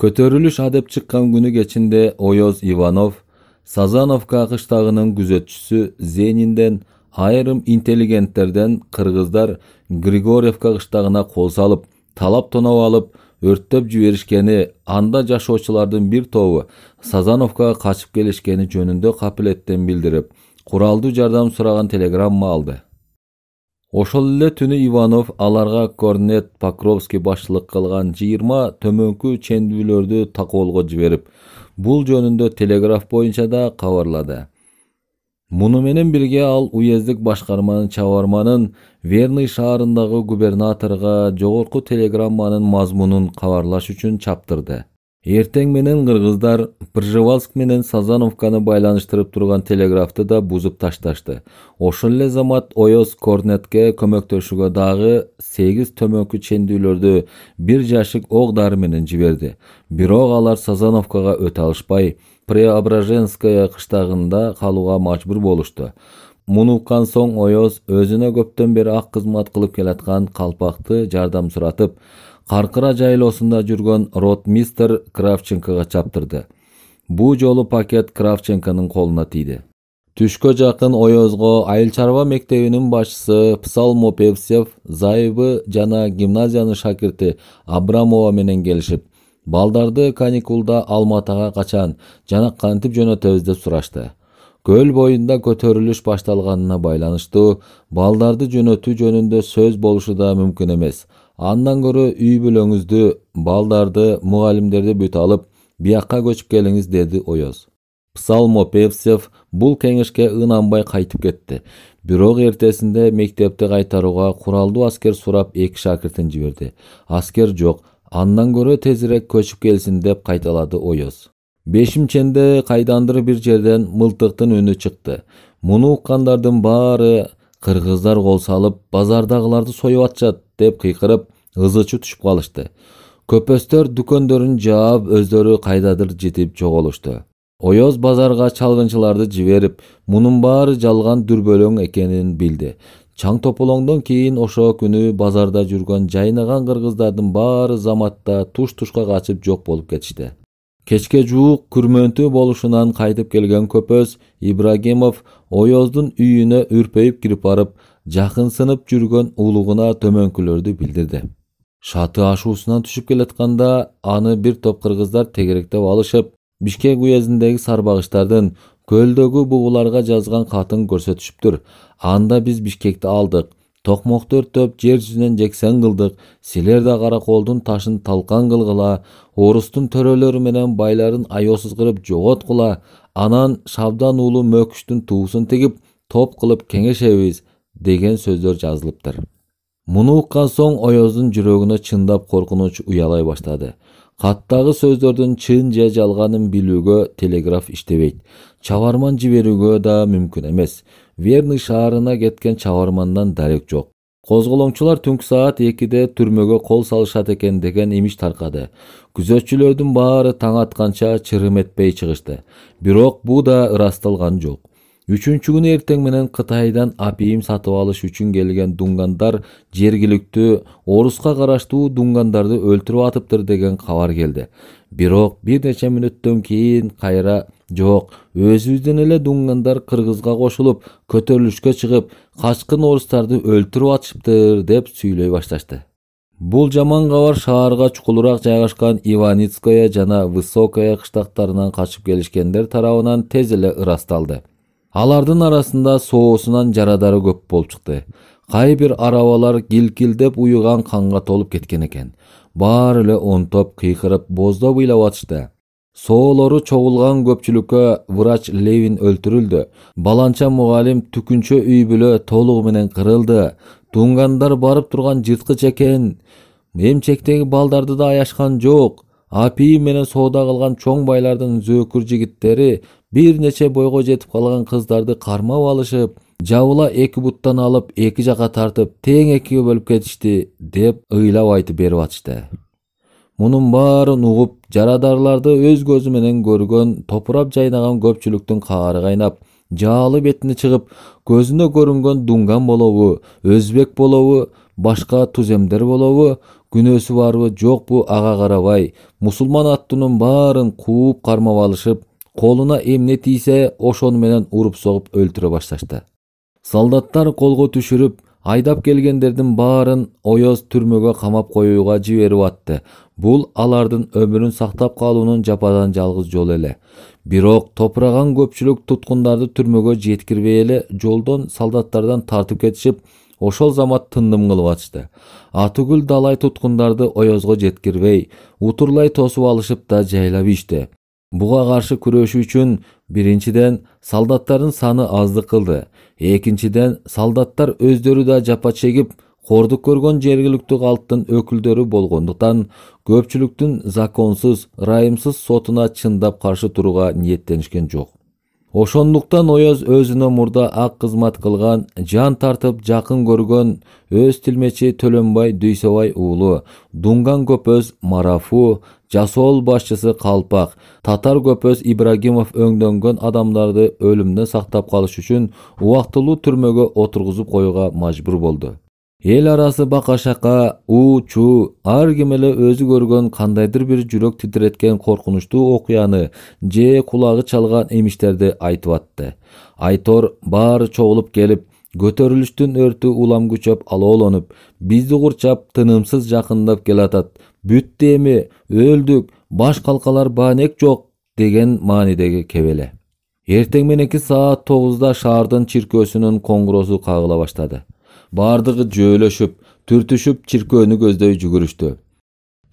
көтөрүлүш адеп чыккан күнү кечинде оез иванов сазановка акыштагынын күзөтчүсү зенинден айрым интеллигенттерден кыргыздар григорьевка кыштагына кол салып талап тонап алып өрттөп жиберишкени анда жашоочулардын бир тобу сазановкага качып келишкени жөнүндө капилеттен билдирип куралдуу жардам сураган телеграмма алды ошол эле түнү иванов аларга корнет покровский башчылык кылган жыйырма төмөнкү чендүүлөрдү такоолго жиберип бул жөнүндө телеграф боюнча да кабарлады муну менен бирге ал уездик башкарманын чабарманын верный шаарындагы губернаторго жогорку телеграмманын мазмунун кабарлаш үчүн чаптырды ертең менен кыргыздар пржевальск менен сазановканы байланыштырып тұрған телеграфты да бузуп ташташты ошол эле замат оез корнетке көмөктөшүүгө дагы сегиз төмөкү чендүүлөрдү бир жашык ок дары менен жиберди бирок алар сазановкага өтө алышпай преображенское кыштагында калууга мажбур болушту муну соң оез өзүнө көптөн бери ак кызмат кылып келаткан калпакты жардам суратып каркыра жайлоосунда жүргөн ротмистер кравченкоға чаптырды бул жолу пакет кравченконун колуна тийди түшкө жакын оюзго айыл чарба мектебинин башчысы псалмопевсев зайыбы жана гимназиянын шакирти абрамова менен келишип балдарды каникулда алматыга качан жана кантип жөнөтөбүз деп сурашты көл боюнда көтөрүлүш башталганына байланыштуу балдарды жөнөтүү жөнүндө сөз болушу да мүмкүн эмес андан көрө үй бүлөңүздү балдарды мугалимдерди бүт алып биякка көчүп келиңиз деди оез певсев бул кеңешке ынанбай кайтып кетти бирок эртесинде мектепти кайтарууга куралдуу аскер сурап эки шакиртин жиберди аскер жок андан көрө тезирээк көчүп келсин деп кайталады оез бешимченде кайдандыр бир жерден мылтыктын үнү чыкты муну уккандардын баары кыргыздар кол салып базардагыларды союп атышат деп кыйкырып ызы чуу түшүп калышты көпөстөр дүкөндөрүн жаап өздөрү кайдадыр жетип жоголушту оёз базарга чалгынчыларды жиберип мунун баары жалган дүрбөлөң экенин билди чаң тополоңдон кийин ошо күнү базарда жүргөн жайнаган кыргыздардын баары заматта туш тушка качып жок болуп кетишти кечке жуук күрмөнтүү болушунан кайтып келген көпөз ибрагимов оюздун үйүнө үрпөйүп кирип барып жакынсынып жүргөн улугуна төмөнкүлөрдү билдирди шаты ашуусунан түшүп келатканда аны бир топ кыргыздар тегеректеп алышып бишкек уездиндеги сарбагыштардын көлдөгү бугуларга жазган катын көрсөтүшүптүр анда биз бишкекти алдык токмокту өрттөп жер жүзүнөн жексен кылдык силер да караколдун ташын талкан кылгыла орустун төрөлөрү менен байларын аеосуз кырып жоготкула анан шабдан уулу мөкүштүн туусун тигип топ кылып кеңешебиз деген сөздөр жазылыптыр муну уккан соң оездун жүрөгүнө чындап коркунуч уялай баштады каттагы сөздөрдүн чын же жалганын билүүгө телеграф иштебейт чабарман жиберүүгө да мүмкүн эмес верный шаарына кеткен чабармандан дарек жок козголоңчулар түнкү саат экиде түрмөгө кол салышат экен деген имиш таркады күзөтчүлөрдүн баары таң атканча чырым этпей чыгышты бирок бу да ырасталган жок үчүнчү күнү эртең менен кытайдан апийим сатып алыш үчүн келген дунгандар жергиликтүү оруска караштуу дунгандарды өлтүрүп атыптыр деген кабар келди бирок бир нече мүнөттөн кийин кайра жок өзүбүздөн эле дунгандар кыргызга кошулуп көтөрүлүшкө чыгып качкын орустарды өлтүрүп атышыптыр деп сүйлөй башташты бул жаман кабар шаарга чукулураак жайгашкан иваницкое жана высокое кыштактарынан качып келишкендер тарабынан тез эле ырасталды алардын арасында соосунан жарадары көп болуп чыкты кай бир арабалар килкилдеп уюган канга толуп кеткен экен баары эле онтоп кыйкырып боздоп ыйлап атышты соолору чогулган көпчүлүккө врач левин өлтүрүлдү баланча мугалим түкүнчө үй бүлө толугу менен кырылды дунгандар барып турган жырткыч экен эмчектеги балдарды да аяшкан жок апийи менен соода кылган чоң байлардын зөөкүр жигиттери бир нече бойго жетип калган кыздарды кармап алышып жабыла эки буттан алып эки жака тартып тең экиге бөлүп кетишти деп ыйлап айтып берип атышты мунун баарын угуп жарадарларды өз көзү менен көргөн топурап жайнаган көпчүлүктүн каары кайнап жаалы бетине чыгып көзүнө көрүнгөн дунган болобу өзбек болобу башка туземдер болобу күнөөсү барбы жокпу ага карабай мусулман аттуунун баарын кууп кармап алышып колуна эмне тийсе ошону менен уруп согуп өлтүрө башташты солдаттар колго түшүрүп айдап келгендердин баарын ояз түрмөгө камап коюуга жиберип атты бул алардын өмүрүн сактап калуунун жападан жалгыз жолу эле бирок топураган көпчүлүк туткундарды түрмөгө жеткирбей эле жолдон солдаттардан тартып кетишип ошол замат тындым кылып атышты атүгүл далай туткундарды оязго жеткирбей утурлай тосуп алышып да жайлап ийишти Буга каршы күрөшүү үчүн биринчиден солдаттардын саны аздык қылды, Экинчиден солдаттар өздөрү да жапа чегип, кордук көргөн жергілікті калктын өкүлдөрү болгондуктан көпчүлүктүн законсуз, райымсыз сотуна чындап каршы турууга ниеттенишкен жок ошондуктан Ояз өзүнө мурда ак кызмат кылган жан тартып жакын көргөн өз тилмечи төлөнбай дүйсөбай уулу дунган көпөз марафу жасоол башчысы калпак татар көпөз ибрагимов өңдөнгөн адамдарды өлүмдөн сактап калыш үчүн убактылуу түрмөгө отургузуп коюуга мажбур болду эл арасы бака шака уу чуу ар эле өзү көргөн кандайдыр бир жүрөк титиреткен коркунучтуу окуяны же кулагы чалган имиштерди айтып атты айтор баары чогулуп келип көтөрүлүштүн өртү улам күчөп алоолонуп бизди курчап тынымсыз жакындап келатат бүттү эми өлдүк баш калкалар баанек жок деген маанидеги кебеле эртең мененки саат тогузда шаардын чиркөөсүнүн коңгуросу кагыла баштады бардығы жөөлөшүп түртүшүп чиркөөнү көздөй жүгүрүштү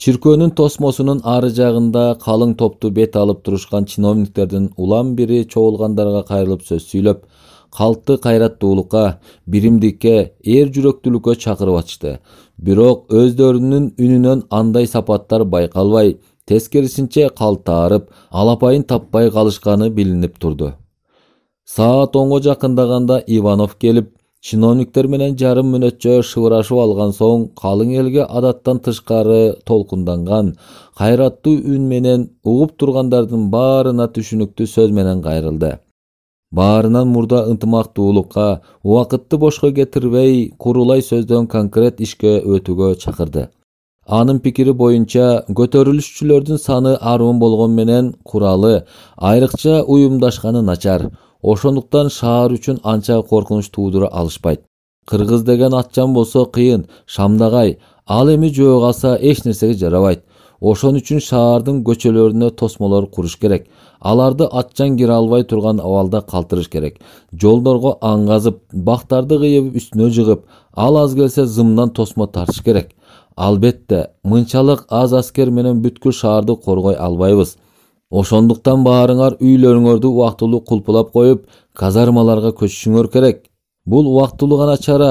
чиркөөнүн тосмосунун ары жагында калың топту бет алып турушкан чиновниктердин улам бири чогулгандарга кайрылып сөз сүйлөп калкты кайраттуулукка биримдикке эр жүрөктүүлүккө чакырып атышты бирок өздөрүнүн үнүнөн андай сапаттар байкалбай тескерисинче калтаарып алапайын таппай калышканы билинип турду саат онго жакындаганда иванов келип чиновниктер менен жарым мүнөтчө шыбырашып алган соң калың элге адаттан тышкары толкунданган кайраттуу үн менен угуп тургандардын баарына түшүнүктүү сөз менен кайрылды баарынан мурда ынтымактуулукка убакытты бошко кетирбей курулай сөздөн конкрет ишке өтүүгө чакырды анын пикири боюнча көтөрүлүшчүлөрдүн саны аруун болгон менен куралы айрыкча уюмдашканы начар ошондуктан шаар үчүн анча коркунуч туудура алышпайт кыргыз деген атчан болсо кыйын шамдагай ал эми жөө калса эч нерсеге жарабайт ошон үчүн шаардын көчөлөрүнө тосмолор куруш керек аларды атчан кире албай турган абалда калтырыш керек жолдорго аң казып бактарды кыйып үстүнө жыгып ал аз келсе зымдан тосмо тартыш керек албетте мынчалык аз аскер менен бүткүл шаарды коргой албайбыз ошондуктан баарыңар үйлөрүңөрдү убактылуу кулпулап коюп казармаларга көчүшүңөр керек бул убактылуу гана чара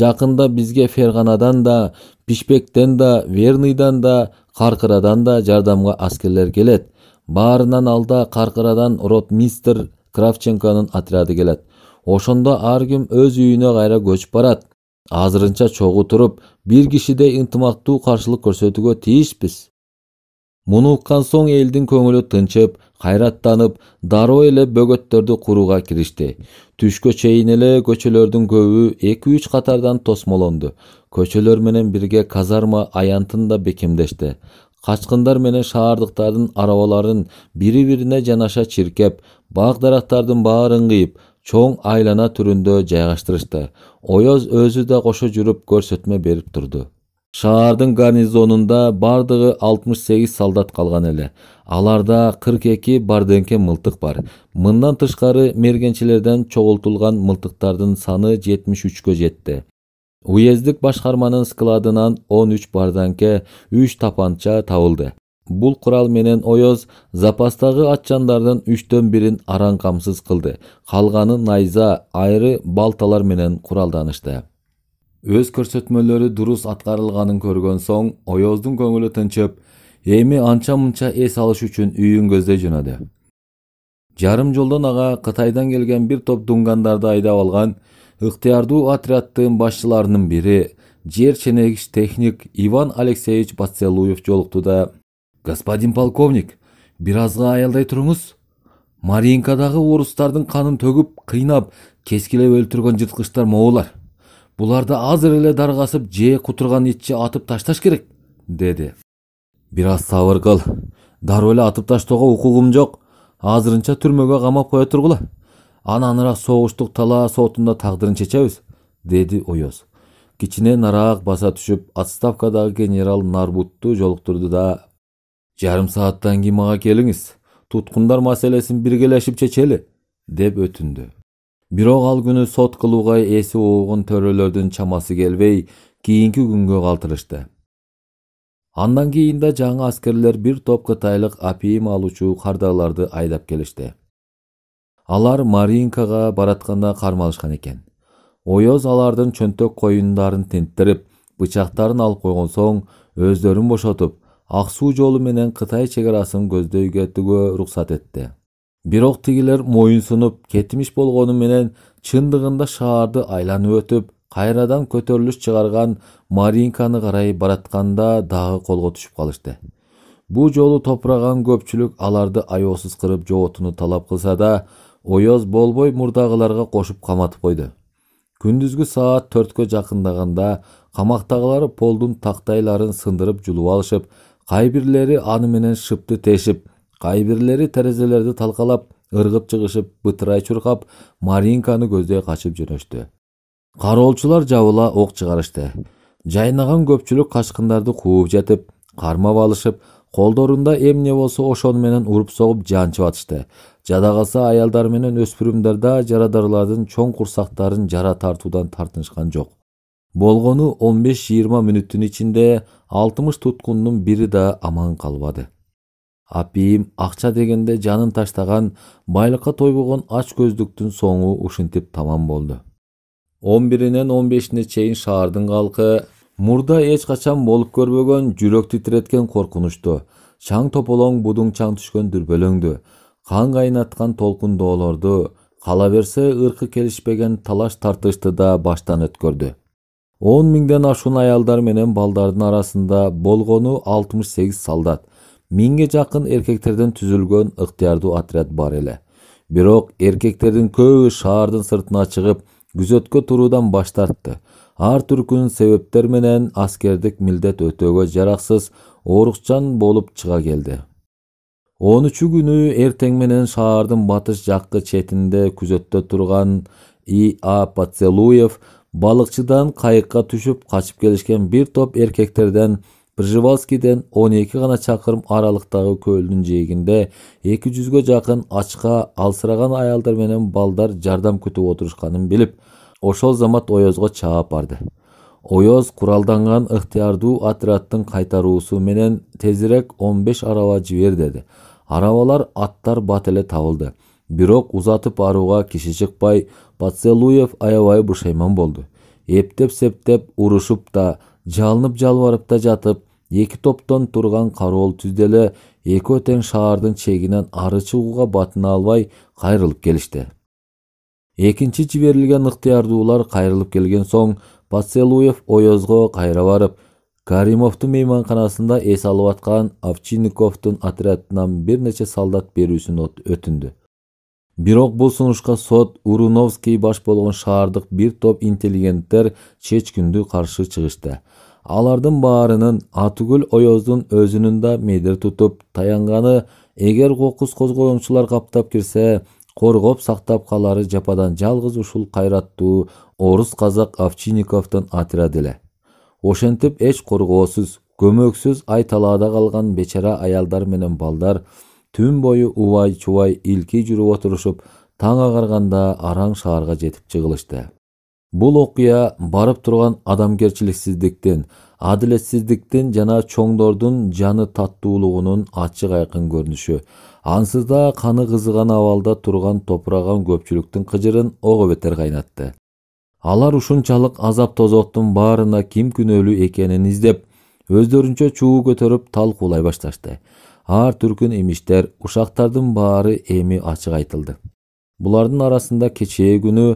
жакында бизге ферганадан да бишкектен да верныйдан да каркырадан да жардамга аскерлер келет баарынан алда каркырадан ротмистер кравченконун отряды келет ошондо ар ким өз үйүнө кайра көчүп барат азырынча чогуу туруп бир кишидей ынтымактуу каршылык көрсөтүүгө тийишпиз муну уккан соң элдин көңүлү тынчып кайраттанып дароо эле бөгөттөрдү курууга киришти түшкө чейин эле көчөлөрдүн көбү эки үч катардан тосмолонду көчөлөр менен бирге казарма аянтын да бекемдешти качкындар менен шаардыктардын арабаларын бири бирине жанаша чиркеп бак дарактардын баарын кыйып чоң айлана түрүндө жайгаштырышты Ойоз өзү да кошо жүрүп көрсөтмө берип турду шаардын гарнизонунда бардыгы 68 солдат калган эле аларда 42 барденке мылтык бар мындан тышкары мергенчилерден чогултулган мылтыктардын саны 73кө жетти уездик башкарманын складынан 13 барданке, 3 тапанча табылды бул курал менен оез запастагы атчандардын үчтөн бирин араң камсыз кылды калганы найза айры балталар менен куралданышты өз көрсөтмөлөрү дурус аткарылганын көргөн соң оюздун көңүлү тынчып эми анча мынча эс алыш үчүн үйүн көздөй жөнөдү жарым жолдон ага кытайдан келген бир топ дунгандарды айдап алган ыктыярдуу отрядтын башчыларынын бири жер ченегич техник иван алексеевич бацелуев жолукту да господин полковник бир азга аялдай туруңуз мариинкадагы орустардын канын төгүп кыйнап кескилеп өлтүргөн жырткычтар могулар буларды азыр эле даргасып же кутурган итчи атып ташташ керек деди бир аз сабыр кыл дароо эле атып таштоого укугум жок азырынча түрмөгө камап кое тургула ананыраак согуштук талаа сотунда тагдырын чечебиз деди оюз кичине нарақ баса түшүп отставкадагы генерал нарбутту жолуктурду да жарым сааттан кийин мага келиңиз туткундар маселесин биргелешип чечели деп өтүндү бирок ал күнү сот кылууга эси оогон төрөлөрдүн чамасы келбей кийинки күнгө калтырышты андан кийин да жаңы аскерлер бир топ кытайлык апийим алуучу кардарларды айдап келишти алар маринкага баратканда кармалышкан экен оез алардын чөнтөк коюндарын тинттирип бычактарын алып койгон соң өздөрүн бошотуп ак суу жолу менен кытай чек арасын көздөйгө кетүүгө уруксат этти бирок тигилер моюнсунуп кетмиш болгону менен чындыгында шаарды айланып өтүп кайрадан көтөрүлүш чыгарган маринканы карай баратканда дагы колго түшүп калышты бул жолу топураган көпчүлүк аларды аеосуз кырып жоотууну талап кылса да оез болбой мурдагыларга кошуп каматып койду күндүзгү саат төрткө жакындаганда камактагылар полдун тактайларын сындырып жулуп алышып кай бирлери аны менен шыпты тешип кай бирлери терезелерди талкалап ыргып чыгышып бытырай чуркап маринканы көздөй качып жөнөштү кароолчулар жабыла ок чыгарышты жайнаган көпчүлүк качкындарды кууп жатып кармап алышып колдорунда эмне болсо ошону менен уруп согуп жанчып атышты калса аялдар менен өспүрүмдөр да жарадарлардын чоң курсактарын жара тартуудан тартынышкан жок болгону он беш жыйырма мүнөттүн ичинде алтымыш туткундун бири да аман калбады апийим акча дегенде жанын таштаган байлыкка тойбогон ач көздүктүн соңу ушинтип тамам болду он биринен он бешине чейин шаардын калкы мурда эч качан болуп көрбөгөн жүрөк титиреткен коркунучту чаң тополоң будуң чаң түшкөн дүрбөлөңдү кан кайнаткан толкундоолорду кала берсе ыркы келишпеген талаш тартышты да баштан өткөрдү он миңден ашуун аялдар менен балдардын арасында болгону алтымыш сегиз солдат миңге жақын эркектерден түзүлгөн ыктыярдуу отряд бар эле бирок эркектердин көбү шаардын сыртына чыгып күзөткө туруудан баш тартты ар түркүн себептер менен аскердик милдет өтөөгө жараксыз оорукчан болуп чыга келди он үчү күнү эртең менен шаардын батыш жаккы четинде күзөттө турган И.А. а поцелуев балыкчыдан кайыкка түшүп качып келишкен бир топ эркектерден пржевалскийден 12 гана чакырым аралықтағы көлдүн жээгинде 200 ге жақын ачка алсыраған аялдар менен балдар жардам күтүп отурушканын билип ошол замат ойозға чаап барды Ойоз куралданган ыктыярдуу отрядтын кайтаруусу менен тезірек 15 араба жибер деди арабалар аттар бат эле табылды бирок узатып барууга киши чыкпай поцелуев аябай бушайман болду эптеп септеп урушуп да жалынып жалбарып та жатып екі топтон тұрған қарауыл эле экөө тең шаардын чегинен ары чыгууга батына албай қайрылып келишти экинчи жиберилген ыктыярдуулар қайрылып келген соң поцелуев оязға қайра барып каримовдун мейманканасында эс алып аткан овчинниковдун отрядынан бир нече солдат берүүсүн өтүндү бирок бул сунушка сот уруновский баш болгон шаардык бир топ интеллигенттер чечкиндүү каршы чыгышты алардын баарынын атүгүл ойоздың өзүнүн да медир тутуп таянганы эгер кокус козгоюнчулар каптап кирсе коргоп сактап калары жападан жалгыз ушул кайраттуу орус казак овчинниковдун отряды эле ошентип эч коргоосуз көмөксүз талаада калган бечара аялдар менен балдар түн бою убай чубай илки жүрүп отурушуп таң агарганда араң шаарга жетип жыгылышты бұл окуя барып тұрған адамгершіліксіздіктен адилетсиздиктин жана чоңдордун жаны таттуулугунун ачык айкын көрүнүшү ансызда каны кызыган абалда турган топураган көпчүлүктүн кыжырын ого бетер кайнатты алар ушунчалык азап тозоктун баарына ким күнөөлүү экенин издеп өздөрүнчө чуу көтөрүп талкуулай башташты ар түркүн имиштер ушактардын баары эми ачык айтылды булардын арасында кечээ күнү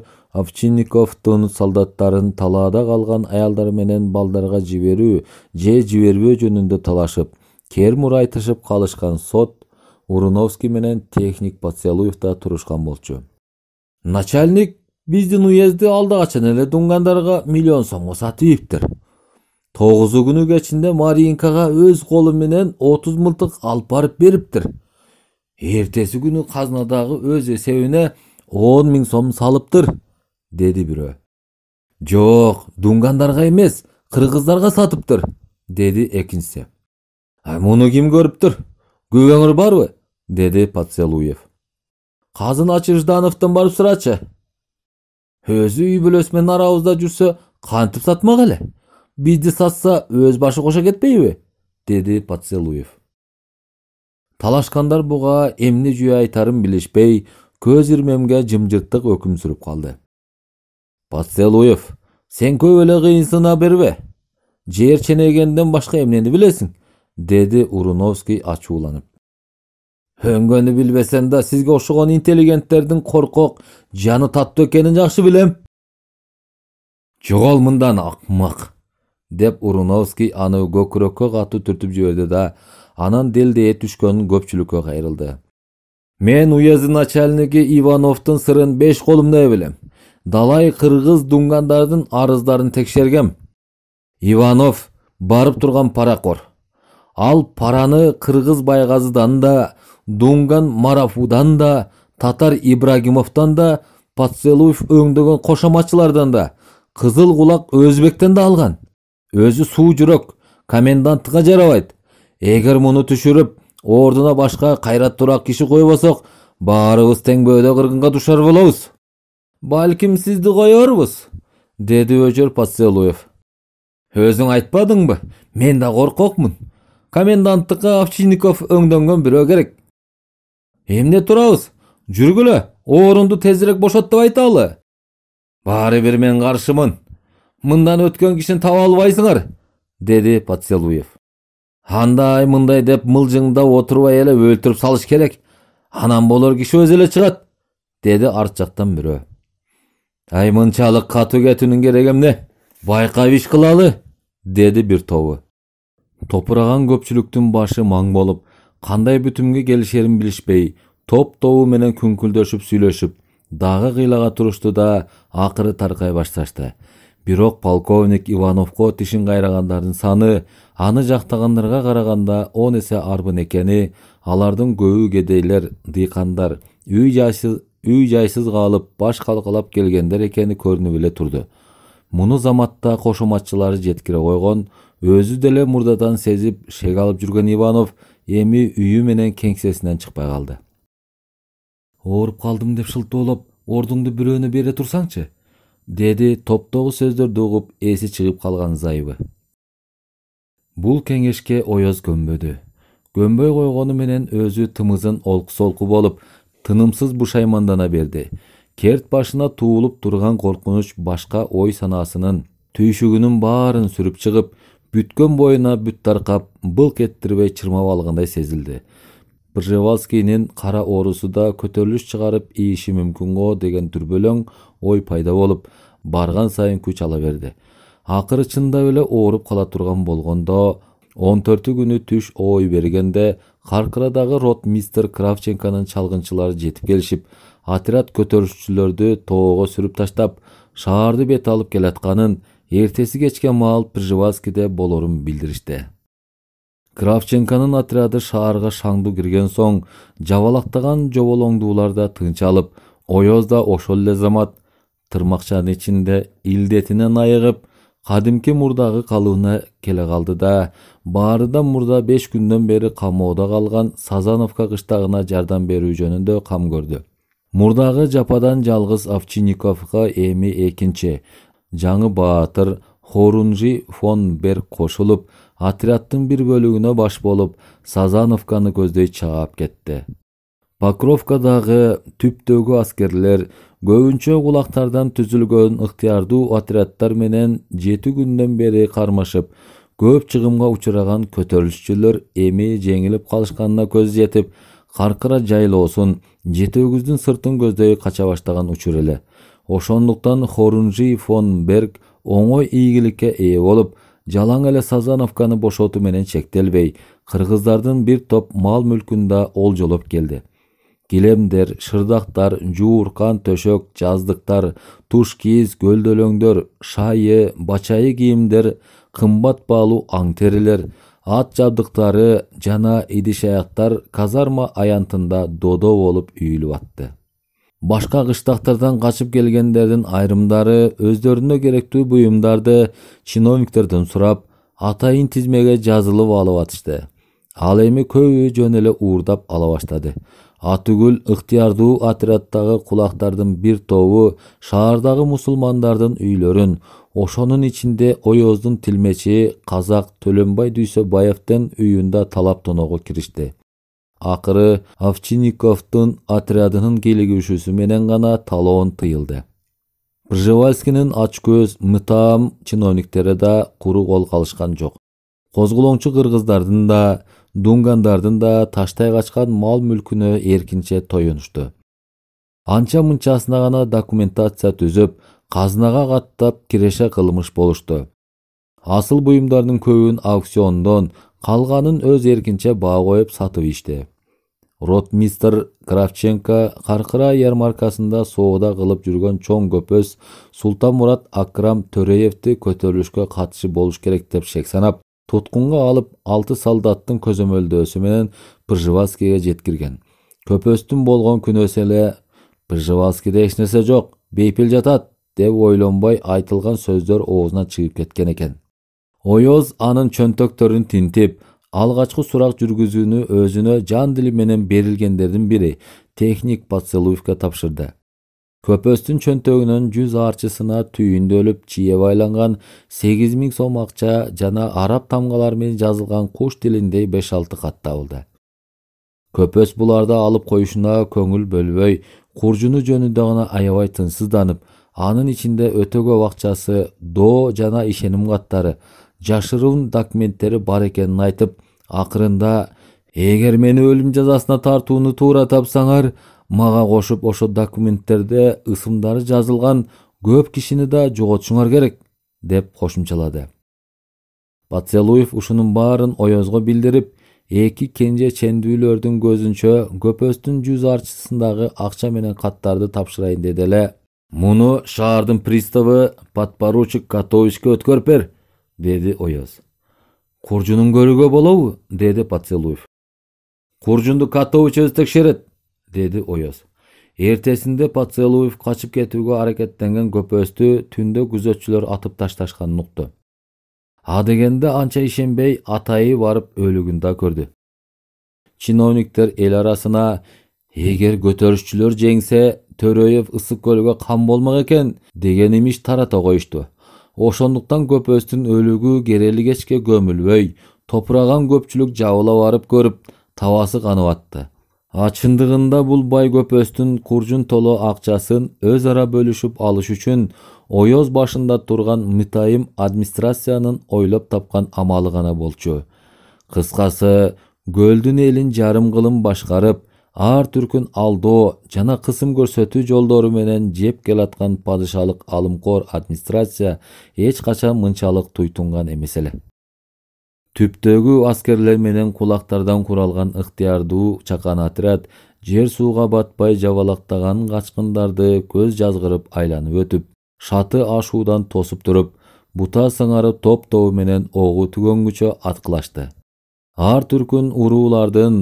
тон солдаттарын талаада қалған аялдар менен балдарга жиберүү же жибербөө жөнүндө талашып кер мурайтышып айтышып калышкан сот уруновский менен техник поцелуевда турушкан болчу начальник биздин уезди качан эле дунгандарга миллион сомго сатып ийиптир тогузу күнү кечинде өз колу менен отуз мылтык алып барып бериптир эртеси күнү өз эсебине он миң сом салыптыр деди бирөө жок дунгандарга эмес кыргыздарга сатыптыр деди экинчиси муну ким көрүптүр күбөңөр барбы деди поцелуев казыначы ждановдон барып сурачы өзү үй бүлөсү менен арабызда жүрсө кантип сатмак эле бизди сатса өз башы кошо кетпейби деди поцелуев талашкандар буга эмне жүйө айтарын билишпей көз ирмемге жымжырттык өкүм сүрүп калды Пацелуев, сен көп эле кыйынсына бербе. Жер ченегенден башка эмнени билесиң? деди Уруновский ачууланып. Өңгөнү билбесем да сизге окшогон интеллигенттердин коркок, жаны таттуу экенин жакшы билем. Жогол мындан акмак, деп Уруновский аны көкүрөккө катуу түртүп жиберди да, анан делдее түшкөн көпчүлүккө кайрылды. Мен уездин начальниги ивановдун сырын беш колумдай билем далай қырғыз дунгандардын арыздарын текшергем иванов барып тұрған парақор ал параны қырғыз байғазыдан да дунган марафудан да татар ибрагимовтан да подцелуев өңдөгөн кошоматчылардан да қызыл құлақ өзбектен де алған өзі суу жүрөк коменданттыққа жарабайт егер мұны түшіріп ордына башқа қайрат киши койбосок баарыбыз тең бөөдө кыргынга душар болобуз балким сизди коербуз деди өжөр поцелуев өзүң айтпадыңбы мен да коркокмун коменданттыкка овчинников өңдөнгөн бирөө керек эмне турабыз жүргүлө орунду тезирээк бошот деп айталы баары бир мен каршымын мындан өткөн кишини таба албайсыңар деди поцелуев андай мындай деп мылжыңдап отурбай эле өлтүрүп салыш керек анан болор киши өзү эле чыгат деди арт жактан бирөө ай мынчалык қату кетүүнүн кереги эмне байкап иш кылалы деди бир тобу топураган башы маң болып, қандай бүтүмгө келішерін билишпей топ тобу менен күңкүлдөшүп сүйлөшүп дағы кыйлага тұрышты да ақыры тарқай башташты бирок полковник ивановко тишин кайрагандардын саны аны жактагандарга қарағанда он эсе арбын экени алардын көбү кедейлер дыйкандар үй жайсыз үй жайсыз қалып, баш калкалап келгендер екені көрініп эле турду муну заматта кошоматчылары жеткире қойған, өзү деле мурдадан сезіп, шек алып жүргөн иванов эми үйі менен кеңсесинен шықпай қалды. ооруп қалдым деп шылтоолоп ордуңду бирөөнө бере турсаңчы деди топтогу сөздөрдү угуп эси чыгып калган зайыбы бул кеңешке оёз көнбөдү көнбөй койгону менен өзү тымызын олку солку болуп тынымсыз бушаймандана берди керт башына туулуп турган коркунуч башка ой санаасынын түйшүгүнүн баарын сүрүп чыгып бүткөн боюна бүт таркап былк эттирбей чырмап алгандай сезилди пржевалскийнин кара оорусу да көтөрүлүш чыгарып ийиши мүмкүн го деген дүрбөлөң ой пайда болуп барган сайын күч ала берди акыры чындап эле ооруп кала турган болгондо он төртү күнү түш ой бергенде каркырадагы Мистер кравченконун чалгынчылары жетип келишип отряд көтөрүлүшчүлөрдү тоого сүрүп таштап шаарды бет алып келатканын эртеси кечке маал прижевальскийде болорун билдиришти кравченконун отряды шаарга шаңдуу кирген соң жабалактаган жоболоңдуулар да тынч алып да ошол эле замат тырмакчанын ичинде илдетинен айыгып кадимки мурдагы калыбына келе калды да баарыдан мурда беш күндөн бери камоодо калган сазановка кыштагына жардам берүү жөнүндө кам көрдү мурдагы жападан жалгыз овчинниковго эми экинчи жаңы баатыр хорунжи фон берг кошулуп отрядтын бир бөлүгүнө баш болуп сазановканы көздөй чагап кетти покровкадагы түптөгү аскерлер көбүнчө кулактардан түзүлгөн ыктыярдуу отрядтар менен жети күндөн бери кармашып көп чыгымга учураган көтөрүлүшчүлөр эми жеңилип калышканына көз жетип каркыра жайлоосун жети өгүздүн сыртын көздөй кача баштаган учур эле ошондуктан хорунжий фон берг оңой ийгиликке ээ болуп жалаң эле сазановканы бошотуу менен чектелбей кыргыздардын бир топ мал мүлкүн да олжолоп келди килемдер шырдактар жууркан төшөк жаздыктар туш кийиз көлдөлөңдөр шайы бачайы кийимдер кымбат баалуу аң терилер ат жабдыктары жана идиш аяктар казарма аянтында додо болуп үйүлүп атты башка кыштактардан качып келгендердин айрымдары өздөрүнө керектүү буюмдарды чиновниктерден сурап атайын тизмеге жазылып алып атышты ал эми көбү жөн эле уурдап ала баштады атүгүл ыктыярдуу отрядтагы кулактардын бир тобу шаардагы мусулмандардын үйлөрүн ошонун ичинде оёздун тилмечи казак төлөнбай дүйсөбаевдин үйүндө талап тоноого киришти акыры овчинниковдун отрядынын кийлигишүүсү менен гана талоон тыйылды пржевальскийнин ачкөз, мытаам чиновниктери да куру кол калышкан жок козголоңчу кыргыздардын да дунгандардын да таштай качкан мал мүлкүнө эркинче тоюнушту анча мынчасына гана документация түзүп казынага каттап киреше кылмыш болушту асыл буюмдардын көбүн аукциондон калганын өз эркинче баа коюп сатып ийишти ротмистер кравченко каркыра ярмаркасында соода кылып жүргөн чоң көпөс султанмурат акрам төрөевди көтөрүлүшкө катышы болуш керек деп шек санап тұтқынға алып алты солдаттың көзөмөлдөөсү пржевальскийге жеткирген көпөстүн болгон күнөөсү эле пржевальскийде эч нерсе жок бейпил жатат деп ойлонбой айтылган сөздөр оозунан чыгып кеткен экен оюз анын чөнтөктөрүн тинтип алгачкы сурак жүргүзүүнү өзүнө жан дили менен берилгендердин бири техник поцелуевке тапшырды көпөстүн чөнтөгүнөн жүз аарчысына түйүндөлүп чийе байланган сегиз миң сом акча жана араб тамгалары менен жазылган куш тилиндей беш алты кат табылды көпөс буларды алып коюшуна көңүл бөлбөй куржуну жөнүндө гана аябай тынчсызданып анын ичинде өтө көп акчасы доо жана ишеним каттары жашыруун документтери бар экенин айтып акырында эгер мени өлүм жазасына тартууну туура тапсаңар мага кошуп ошо документтерде ысымдары жазылган көп кишини да жоготушуңар керек деп кошумчалады бацелуев ушунун баарын оезго билдирип эки кенже чендүүлөрдүн көзүнчө көпөстүн жүз арчысындагы акча менен каттарды тапшырайын деди эле муну шаардын приставы подпоручик котовичке өткөрүп бер деди оез куржунун көрүүгө болобу деди поцелуев куржунду котович өзү текшерет деди ояз эртесинде поцелуев качып кетүүгө аракеттенген көпөстү түндө күзөтчүлөр атып ташташканын укту адегенде анча ишенбей атайы барып өлүгүн да көрдү чиновниктер эл арасына эгер көтөрүшчүлөр жеңсе төрөев ысык көлгө кам болмок экен деген имиш тарата коюшту ошондуктан көпөстүн өлүгү керели кечке көмүлбөй топураган көпчүлүк жабыла барып көрүп табасы канып атты а чындыгында бул бай көпөстүн куржун толо акчасын өз ара бөлүшүп алыш үчүн ойоз башында турган мытайым администрациянын ойлоп тапкан амалы гана болчу кыскасы көлдүн элин жарым кылым башкарып ар түркүн алдоо жана кысым көрсөтүү жолдору менен жеп келаткан падышалык алымкор администрация эч качан мынчалык туйтунган эмес эле түптөгү аскерлер менен кулактардан куралган ыктыярдуу чакан отряд жер сууга батпай жабалактаган качкындарды көз жазгырып айланып өтүп шаты ашуудан тосуп туруп бута сыңары топ тобу менен огу түгөнгүчө аткылашты ар түркүн уруулардын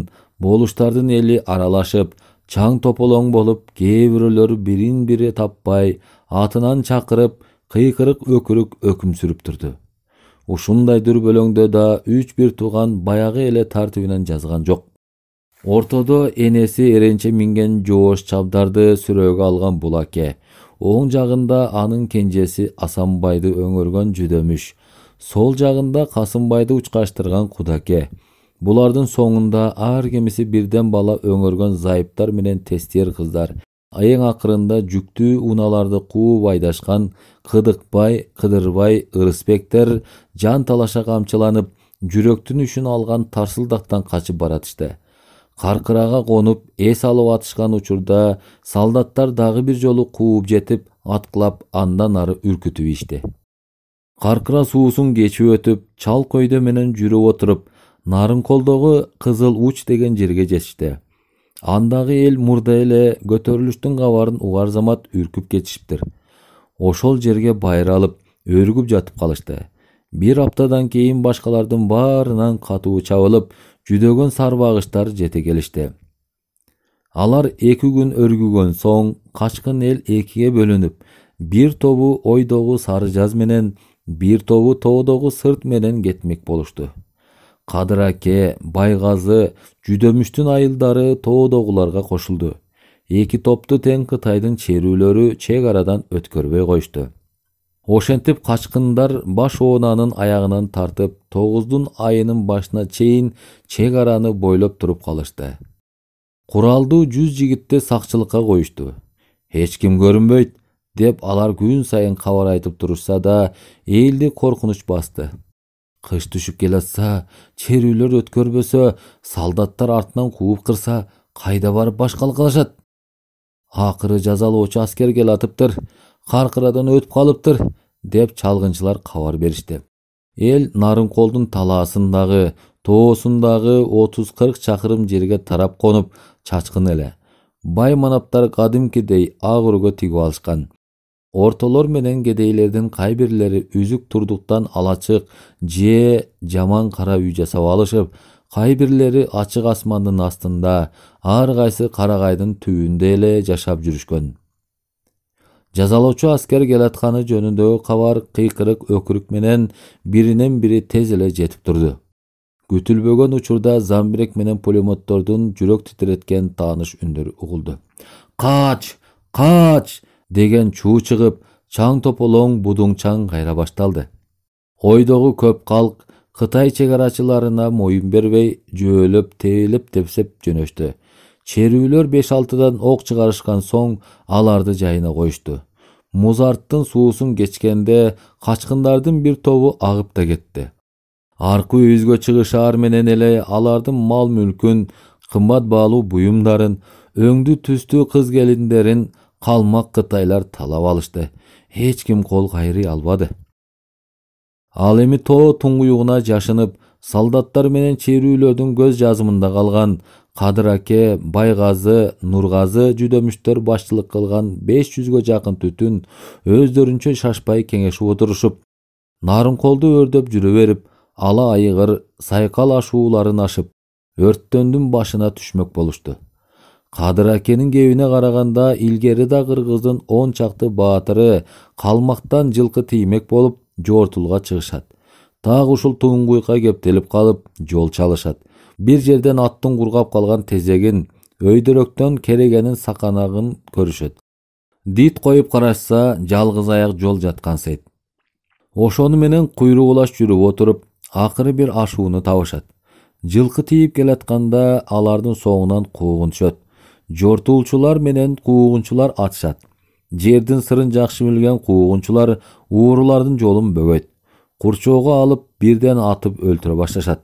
болуштардын эли аралашып чаң тополоң болуп кээ бирөөлөр бирин бири таппай атынан чакырып кыйкырык өкүрүк өкүм сүрүп турду ушундай дүрбөлөңдө да үч бир тууган баягы эле тартибинен жазган жок ортодо энеси эренче минген жоош чабдарды сүрөөгө алган аке оң жагында анын кенжеси асанбайды өңөргөн жүдөмүш сол жагында касымбайды учкаштырган кудаке булардын соңунда ар кимиси бирден бала өңөргөн зайыптар менен тестер кыздар эң акырында жүктүү унааларды кууп айдашкан кыдыкбай кыдырбай ырысбектер жан талаша камчыланып жүрөктүн үшүн алган тарсылдактан качып баратышты каркырага конуп эс алып атышкан учурда солдаттар дагы бир жолу кууп жетип аткылап андан ары үркүтүп ийишти каркыра суусун кечип өтүп чал көйдө менен жүрүп отуруп нарынколдогу кызыл уч деген жерге жетишти андагы эл мурда эле көтөрүлүштүн кабарын угар замат үркүп кетишиптир ошол жерге байр алып өргүп жатып калышты бир аптадан кийин башкалардын баарынан катуу чабылып жүдөгөн сарбагычтар жете келишти алар эки күн өргүгөн соң качкын эл экиге бөлүнүп бир тобу ойдогу сары жаз менен бир тобу тоодогу сырт менен кетмек болушту кадыр кадыраке байгазы жүдөмүштүн айылдары тоодогуларга кошулду эки топту тең кытайдын черүүлөрү чек арадан өткөрбөй коюшту ошентип качкындар баш оонанын аягынан тартып тогуздун айынын башына чейин чек араны бойлоп туруп калышты куралдуу жүз жигитти сакчылыкка коюшту эч ким көрүнбөйт деп алар күн сайын кабар айтып турушса да элди коркунуч басты кыш түшүп келатса черүүлөр өткөрбөсө солдаттар артынан кууп кырса кайда барып баш калкалашат акыры жазалоочу аскер келатыптыр каркырадан өтүп калыптыр деп чалгынчылар кабар беришти эл нарынколдун талаасындагы тоосундагы отуз кырк чакырым жерге тарап конуп чачкын эле бай манаптар кадимкидей ак өргө тигип алышкан ортолор менен кедейлердин кай бирлери үзүк турдуктан алачык же жаман кара үй жасап алышып кай бирлери ачык асмандын астында ар кайсы карагайдын түбүндө эле жашап жүрүшкөн жазалоочу аскер келатканы жөнүндөгү кабар кыйкырык өкүрүк менен биринен бири тез эле жетип турду күтүлбөгөн учурда замбирек менен пулеметтордун жүрөк титиреткен тааныш үндөрү угулду кач кач деген чуу чыгып чаң тополоң будуң чаң кайра башталды ойдогу көп калк кытай чек арачыларына моюн бербей жөөлөп тээлеп тепсеп жөнөштү черүүлөр беш алтыдан ок чыгарышкан соң аларды жайына коюшту музарттын суусун кечкенде качкындардын бир тобу агып да кетти аркы үйүзгө чыгышаар менен эле алардын мал мүлкүн кымбат баалуу буюмдарын өңдүү түстүү кыз келиндерин қалмақ қытайлар талап алышты эч қол қол кайрый албады ал эми тоо туңгуюгуна жашынып солдаттар менен черүүлөрдүн көз жазымында қалған кадыр аке байгазы нургазы жүдөмүштөр башчылык кылган беш жүзгө жакын түтүн өздөрүнчө шашпай кеңешип отурушуп нарынколду өрдөп жүрө берип ала айыгыр сайкал ашууларын ашып өрттөндүн башына түшмөк болушту қадыр әкенің кеуіне қарағанда илгері да қырғыздың он чақты батыры қалмақтан жылқы тиймек болып жортулға чыгышат так ушул туңгуйка кептеліп қалып жол чалышат бір жерден аттың құрғап қалған тезегін өйдөрөктөн керегенің сақанағын көрүшөт дит қойып қарашса жалғыз аяқ жол жаткансыйт ошону менен куйругулаш жүрүп отырып, ақыры бір ашуыны тауышат. Жылқы тийип келатканда алардың соңынан қуғын түшөт жортуулчулар менен куугунчулар атышат жердин сырын жакшы билген куугунчулар уурулардын жолун бөгөйт курчоого алып бирден атып өлтүрө башташат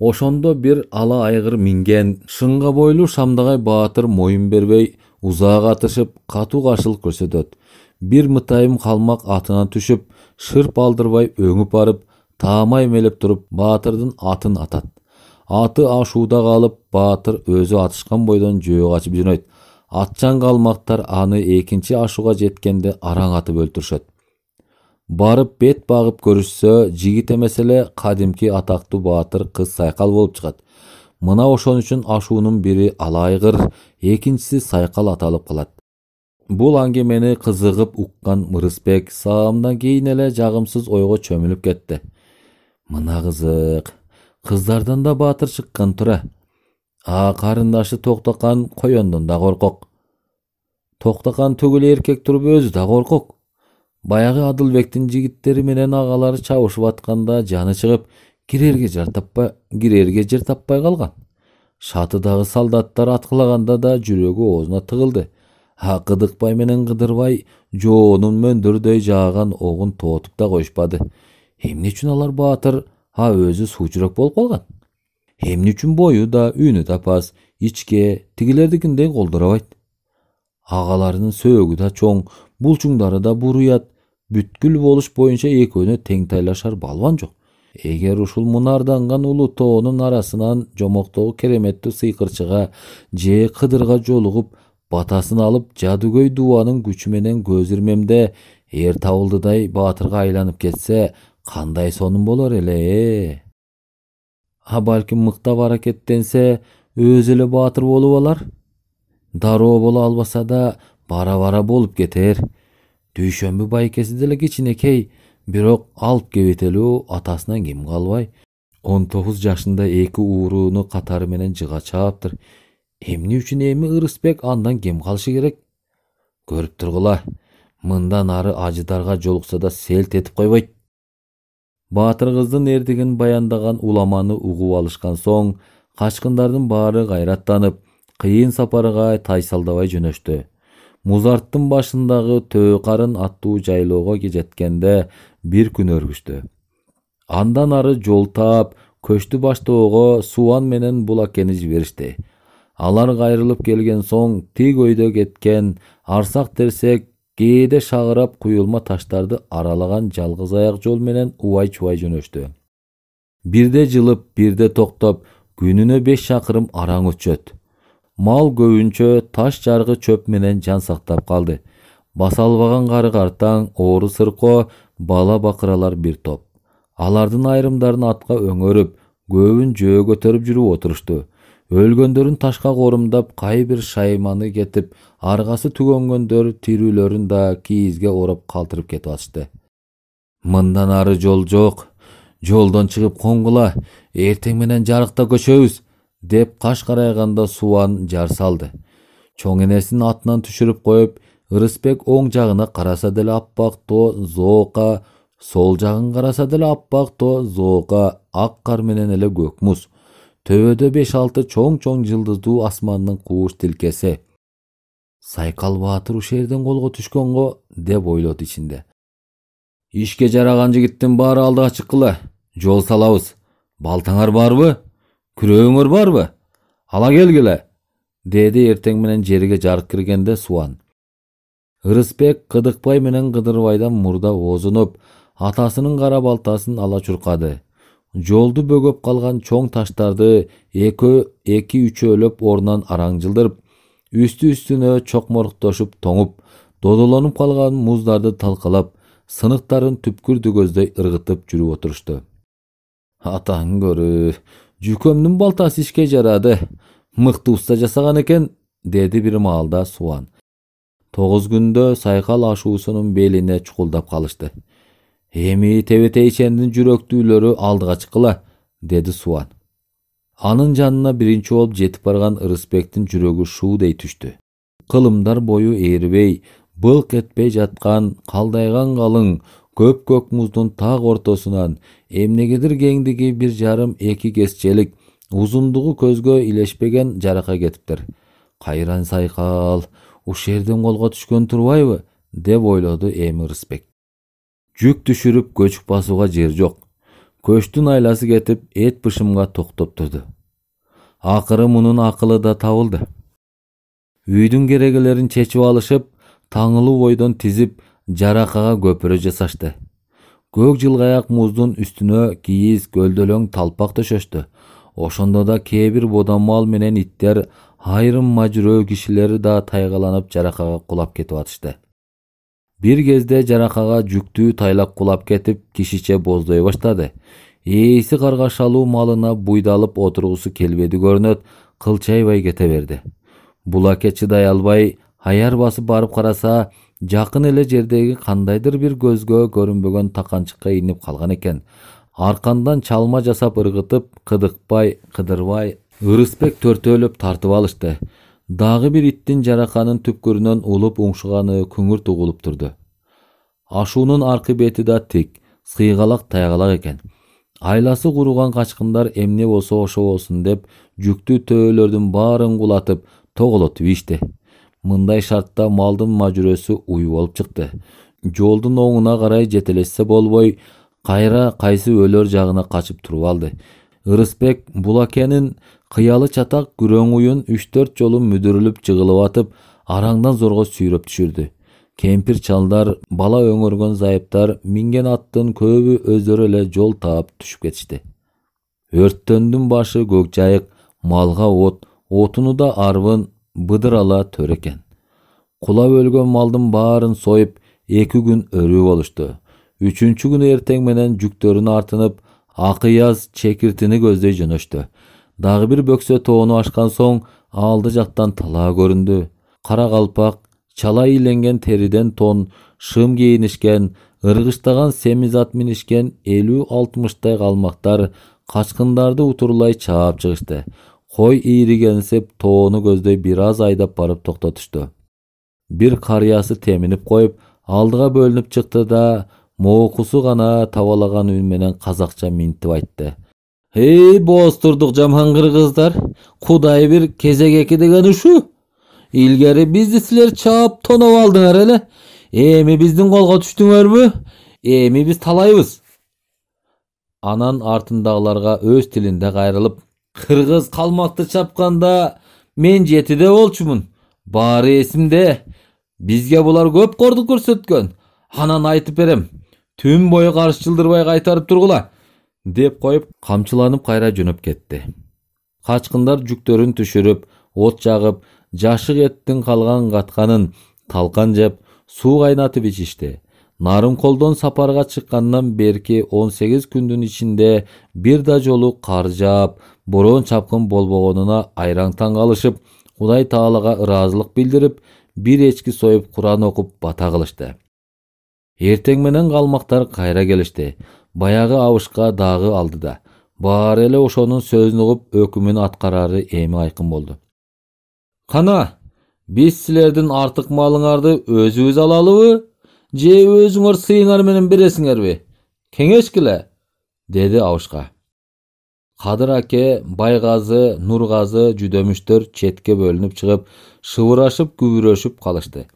ошондо бир ала айгыр минген шыңга бойлуу шамдагай баатыр моюн бербей узак атышып катуу каршылык көрсөтөт бир мытайым калмак атынан түшүп шырп алдырбай өңүп барып таамай мелеп туруп баатырдын атын атат аты ашууда калып баатыр өзү атышкан бойдон жөө качып жөнөйт атчан калмактар аны экинчи ашууга жеткенде араң атып өлтүрүшөт барып бет багып көрүшсө жигит эмес эле кадимки атактуу баатыр кыз сайкал болуп чыгат мына ошон үчүн ашуунун бири алайгыр экинчиси сайкал аталып калат бул аңгемени кызыгып уккан мырысбек саамдан кийин эле жагымсыз ойго чөмүлүп кетти мына кызык қыздардан да батыр шыққан тұра а қарындашы тоқтақан коендон да қорқоқ тоқтақан түгіл еркек тұрып өзі да қорқоқ баяғы адылбектің жігіттері менен агалары чабышып атканда жаны чыгып кирерге жер таппай кирерге жер таппай калган шатыдагы солдаттар аткылаганда да жүрегі оозуна тыгылды а кыдыкбай менен кыдырбай жоонун мөндүрдөй жааган огун тоотуп да коюшпады эмне үчүн алар баатыр а өзү суучурак болуп калган эмне үчүн бою да үнү да пас ичке тигилердикиндей колдурабайт агаларынын сөөгү да чоң булчуңдары да буруят бүткүл болуш боюнча экөөнө тең тайлашар балбан жок эгер ушул мунарданган улуу тоонун арасынан жомоктогу кереметтүү сыйкырчыга же кыдырга жолугуп батасын алып жадыгөй дубанын күчү менен көз ирмемде эр табылдыдай баатырга айланып кетсе кандай сонун болор эле э а балким мыктап аракеттенсе өзү эле баатыр болуп алар дароо боло албаса да бара бара болуп кетер дүйшөмбү байкеси деле кичинекей бирок алып кебетелүү атасынан кем калбай он тогуз жашында эки ууруну катары менен жыга чааптыр эмне үчүн эми ырысбек андан кем калышы керек көрүп тургула мындан ары ажыдарга жолукса да селт этип койбойт кыздын ертегін баяндаған уламаны угуп алышкан соң качкындардын баары кайраттанып кыйын сапарга тайсалдабай жөнөштү музарттын башындагы төө карын аттуу жайлоого жеткенде бир күн өргүштү андан ары жол таап көчтү баштоого суан менен булакени жиберишти алар кайрылып келген соң тиг өйдө кеткен арсак терсек кээде шагырап куюлма таштарды аралаган жалгыз аяк жол менен убай чубай жөнөштү бирде жылып бирде токтоп күнүнө беш чакырым араң өтүшөт мал көбүнчө таш жаргы чөп менен жан сактап калды баса албаган кары картаң оору сырко бала бакыралар бир топ алардын айрымдарын атка өңөрүп көбүн жөө көтөрүп жүрүп отурушту өлгөндөрүн ташка корумдап кай бир шайманы кетип аргасы түгөнгөндөр тирүүлөрүн да кийизге ороп калтырып кетип атышты мындан ары жол жок жолдон чыгып коңгула эртең менен жарыкта көчөбүз деп каш карайганда субан жар салды чоң энесин атынан түшүрүп коюп ырысбек оң жагына караса деле аппак тоо зоока сол жагын караса деле аппак тоо зоока ак кар менен эле көк муз төбөдө беш алты чоң чоң жылдыздуу асмандын кууш тилкеси сайкал баатыр ушул жерден колго түшкөн деп ойлот ичинде ишке жараган жигиттин баары алдыга чыккыла жол салабыз балтаңар барбы күрөөңөр барбы ала келгиле деди эртең менен жерге жарык киргенде суан ырысбек кыдыкбай менен кыдырбайдан мурда озунуп атасынын кара балтасын ала чуркады жолду бөгөп калган чоң таштарды эки үчөөлөп ордунан араң жылдырып үстү үстүнө чокморктошуп тоңуп додолонуп калган муздарды талкалап сыныктарын түпкүрдү көздөй ыргытып жүрүп отурушту атаң көрү жүкөмдүн балтасы ишке жарады мыкты уста жасаган экен деди бир маалда субан тогуз күндө сайкал ашуусунун белине чукулдап калышты эми тебет ичендин жүрөктүүлөрү алдыга чыккыла деди суан анын жанына биринчи болуп жетип барган ырысбектин жүрөгү шуу түштү кылымдар бою ээрибей былк этпей жаткан калдайган калың көп көк муздун так ортосунан эмнегедир кеңдиги бир жарым эки кесчелик узундугу көзгө илешпеген жарака кетиптир кайран сайкал ушу жерден колго түшкөн турбайбы деп ойлоду эми ырысбек жүк түшүрүп көчүп басууга жер жок көчтүн айласы кетип эт бышымга токтоп турду акыры мунун акылы да табылды үйдүн керегелерин чечип алышып таңылуу бойдон тизип жаракага көпүрө жасашты көк жылгаяк муздун үстүнө кийиз көлдөлөң талпак төшөштү ошондо да кээ бир бодомал менен иттер айрым мажүрөө кишилери да тайгаланып жаракага кулап кетип атышты бир кезде жаракага жүктүү тайлак кулап кетип кишиче боздой баштады ээси каргашалуу малына буйдалып отургусу келбеди көрүнөт кылчайбай кете берди булаке чыдай албай аяр басып барып караса жакын эле жердеги кандайдыр бир көзгө көрүнбөгөн таканчыкка инип калган экен аркандан чалма жасап ыргытып кыдыкпай кыдырбай ырысбек төртөөлөп тартып алышты дагы бир иттин жараканын түпкүрүнөн улуп уңшуганы күңүрт угулуп турду ашуунун аркы бети да тик сыйгалак тайгалак экен айласы куруган качкындар эмне болсо ошо болсун деп жүктүү төөлөрдүн баарын кулатып тоголотуп ийишти мындай шартта малдын мажүрөсү уй болуп чыкты жолдун оңуна карай жетелешсе болбой кайра кайсы өлөр жагына качып туруп алды ырысбек булакенин кыялы чатак күрөң уюн үч төрт жолу мүдүрүлүп жыгылып атып араңдан зорго сүйрөп түшүрдү кемпир чалдар бала өңөргөн зайыптар минген аттын көбү өздөрү эле жол таап түшүп кетишти өрттөндүн башы көк жайык малга от отуну да арбын быдыр ала төр экен кулап өлгөн малдын баарын союп эки күн өрүү болушту үчүнчү күнү эртең менен жүктөрүн артынып акыяз чекиртини көздөй жөнөштү дагы бир бөксө тоону ашкан соң алды жактан талаа көрүндү кара калпак чала ийленген териден тон шым кийинишкен ыргыштаган семиз ат минишкен элүү алтымыштай калмактар качкындарды утурлай чаап чыгышты кой ийригенсип тоону көздөй бир аз айдап барып токтотушту бир карыясы теминип коюп алдыга бөлүнүп чыкты да моокусу гана табалаган үн менен казакча минтип айтты эй турдук жаман кыргыздар кудай бир кезегеки деген ушу илгери бизди силер чаап тоноп алдыңар эле эми биздин колго түштүңөрбү эми биз талайбыз анан артындагыларга өз тилинде кайрылып кыргыз калмакты чапканда мен жетиде болчумун баары эсимде бизге булар көп кордук көрсөткөн анан айтып берем түн бою каршы жылдырбай кайтарып тургула деп коюп камчыланып кайра жөнөп кетти качкындар жүктөрүн түшүрүп от жагып жашык эттин калган катканын талкан жеп суу кайнатып ичишти нарынколдон сапарга чыккандан берки он сегиз күндүн ичинде бир да жолу кар жаап бороон чапкын болбогонуна айраң таң калышып кудай таалага ыраазылык билдирип бир эчки союп куран окуп бата кылышты эртең менен калмактар кайра келишти баягы абышка дагы да. баары эле ошонун сөзүн угуп өкүмүн аткарары эми айкын болду кана биз силердин артык малыңарды өзүбүз алалыбы же өзүңөр сыйыңар менен бересиңерби кеңешкиле деди абышка кадыр аке байгазы нургазы жүдөмүштөр четке бөлүнүп чыгып шыбырашып күбүрөшүп калышты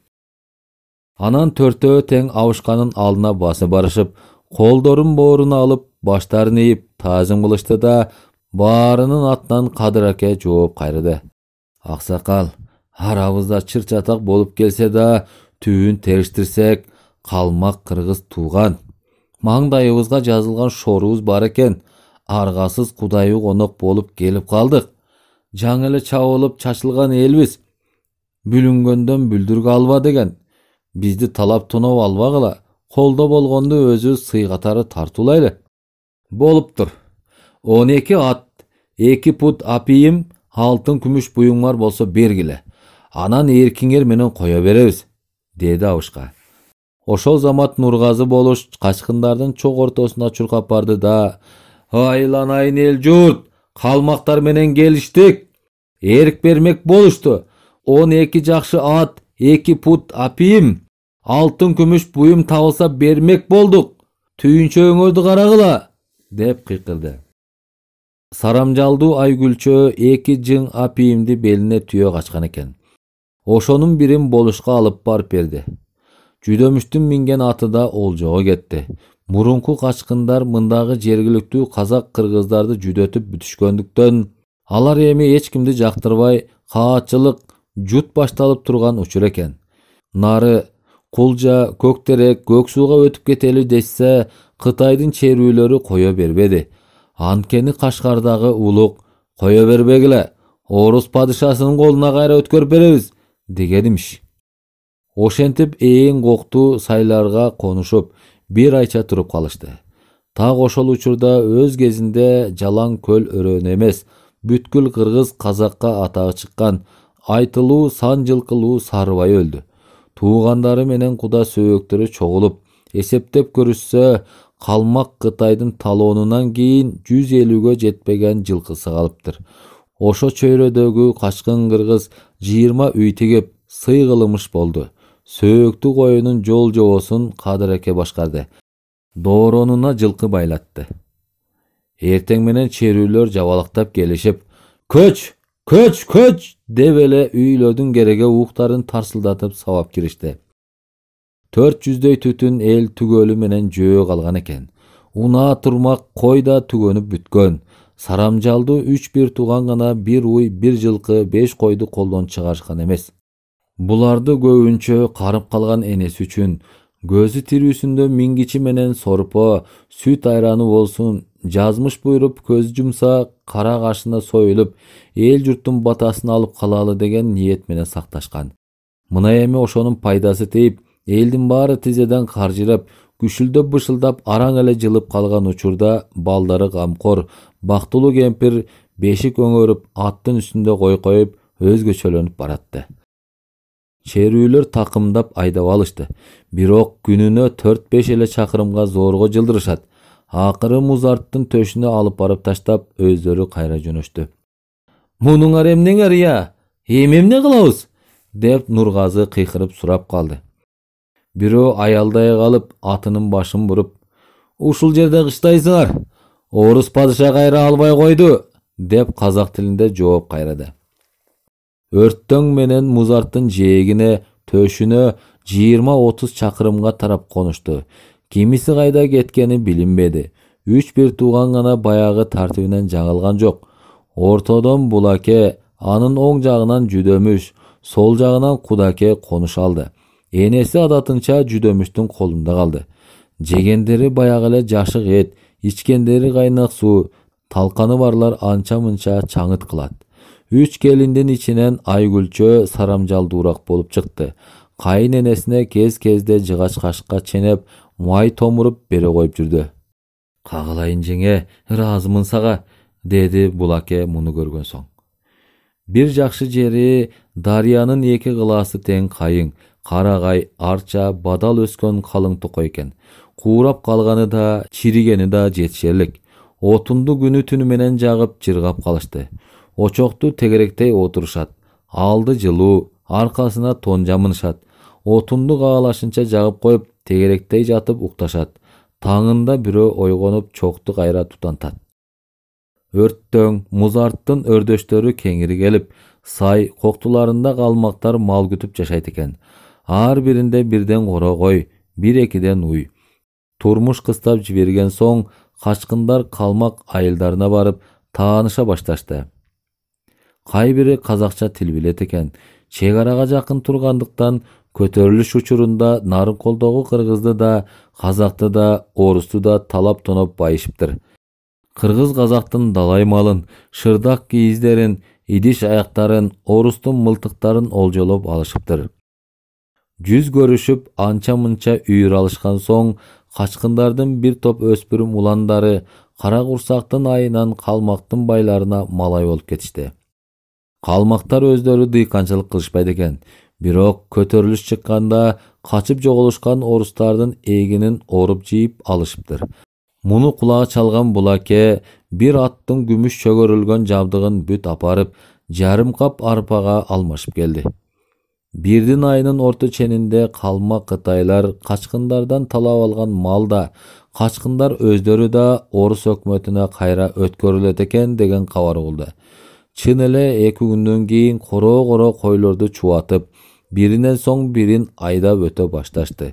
анан төртөө тең абышканын алдына басып барышып қолдарын бооруна алып баштарын ийип тазым кылышты да баарынын атынан кадыр аке жооп кайрыды аксакал арабызда чыр чатак болуп келсе да түбүн териштирсек калмак кыргыз тууган маңдайыбызга жазылган шорубуз бар экен арғасыз кудайы конок болып келіп қалдық. жаңы эле чабылып чачылган элбиз бүлүнгөндөн алба деген бизди талап тонап албагыла қолда болғанды өзі сый қатары тартулайлы болып тұр он ат 2 пут апиым алтын күміш буюмуңар болса бергілі. анан эркиңер менен қоя беребиз деді абышка ошол замат нургазы болуш качкындардын чок ортосуна чуркап барды да айланайын эл журт калмактар менен келиштик эрк бермек болушту он эки жакшы ат эки пут апиым, алтын күмүш буюм табылса бермек болдук түйүнчөгүңөрдү карагыла деп кыйкырды сарамжалдуу айгүлчө эки жың апийимди белине түйө качкан экен ошонун бирин болушка алып барып берди жүдөмүштүн минген атыда да олжого кетти мурунку качкындар мындагы жергиликтүү казак кыргыздарды жүдөтүп бүтүшкөндүктөн алар эми эч кимди жактырбай каатчылык жут башталып турган учур экен нары терек көктерек сууга өтіп кетели дешсе қытайдың шерулері кое бербеді анткени қашқардағы улук қоя бербегіле орус падышасынын колуна кайра өткөрүп беребиз деген имиш ошентип ээн коктуу сайларга конушуп бир айча туруп калышты так ошол учурда өз кезинде жалаң көл өрөөнү эмес бүткүл кыргыз казакка атагы чыккан айтылуу сан жылкылуу сарыбай өлдү туугандары менен куда сөөктөрү чогулуп эсептеп көрүшсө калмак кытайдын талоонунан кийин жүз элүүгө жетпеген жылкысы калыптыр ошо чөйрөдөгү качкын кыргыз жыйырма үй тигип сый кылымыш болду сөөктү коюнун жол жобосун кадыр аке башкарды дооронуна жылкы байлатты эртең менен черүүлөр жабалактап келишип көч көч көч деп эле үйлөрдүн кереге ууктарын тарсылдатып сабап киришти төрт жүздөй түтүн эл түгөлү менен жөө калган экен унаа турмак кой да түгөнүп бүткөн сарамжалды үч бир тууган гана бир уй бир жылкы беш койду колдон чыгарышкан эмес буларды көбүнчө карып калган энеси үчүн көзү тирүүсүндө миңгичи менен сорпо сүт айраны болсун жазмыш буйруп көз жумса кара қашына союлуп эл журттун батасын алып қалалы деген ниет менен сакташкан мына эми ошонун пайдасы тийип элдин баары тизеден каржырап күшүлдөп бышылдап араң эле жылып калган учурда балдары камкор бактылуу кемпир бешик өңөрүп аттын үстүндө кой коюп өзгөчөлөнүп баратты черүүлөр такымдап айдап алышты бирок күнүнө төрт беш эле чакырымга зорго жылдырышат Ақыры музарттын төшүнө алып барып таштап өздөрү кайра жөнөштү мунуңар эмнеңер ыя эми эмне кылабыз деп нургазы кыйкырып сурап калды бирөө аялдай қалып, атынын башын буруп ушул жерде кыштайсыңар орус падыша кайра албай қойды!» деп қазақ тілінде жооп қайрады. өрттөң менен музарттын жээгине төшүнө жыйырма отуз чакырымга тарап конушту Кемісі қайда кеткені білінбеді. Үш бір туған ғана баяғы тәртібінен жаңылған жоқ. ортодон бұлаке, анын оң жағынан жүдөмүш, сол жағынан құдаке қоныш алды. Енесі адатынша жүдөміштің қолында қалды. Жегендері баяғылы эле жашық ет, ичкендери қайнақ су, талканы барлар анча-мынча чаңыт қылады. Үч келіндің ішінен айгүлчө сарамжалдуураак болып чыкты. Кайын энесине кез-кезде жыгач кашыкка ченеп, май томуруп бере коюп жүрдү кагылайын жеңе ыраазымын сага деди бул аке муну көргөн соң бир жакшы жери дарыянын эки кылаасы тең кайың карагай арча бадал өскөн калың токой экен куурап калганы да чиригени да жетишерлик отунду күнү түнү менен жагып жыргап калышты очокту тегеректей отурушат алды жылуу аркасына тон жамынышат отунду каалашынча жагып коюп тегеректей жатып укташат таңында бирөө ойгонуп чокту кайра тутантат өрттөң музарттын өрдөштөрү кеңири келип сай коктуларында калмактар мал күтүп жашайт экен ар биринде бирден коро кой бир экиден уй турмуш кыстап жиберген соң качкындар калмак айылдарына барып тааныша башташты кай бири казакча тил билет экен чек арага жакын тургандыктан көтөрүлүш учурунда нарынколдогу кыргызды да казакты да орусту да талап тоноп байышыптыр кыргыз казактын далай малын шырдак кийиздерин идиш аяктарын орустун мылтыктарын олжолоп алышыптыр жүз көрүшүп анча мынча үйүр алышкан соң качкындардын бир топ өспүрүм уландары кара курсактын айынан калмактын байларына малай болуп кетишти калмактар өздөрү дыйканчылык кылышпайт экен бирок көтөрүлүш чыкканда качып жоголушкан орустардын эгинин оруп жийип алышыптыр муну кулагы чалган булаке бир аттын күмүш чөгөрүлгөн жабдыгын бүт апарып жарым кап арпага алмашып келди бирдин айынын орто ченинде калма кытайлар качкындардан талап алган малда, да качкындар өздөрү да орус өкмөтүнө кайра өткөрүлөт экен деген кабар болду чын эле эки күндөн кийин короо короо койлорду чубатып биринен соң бирин айдап өтө башташты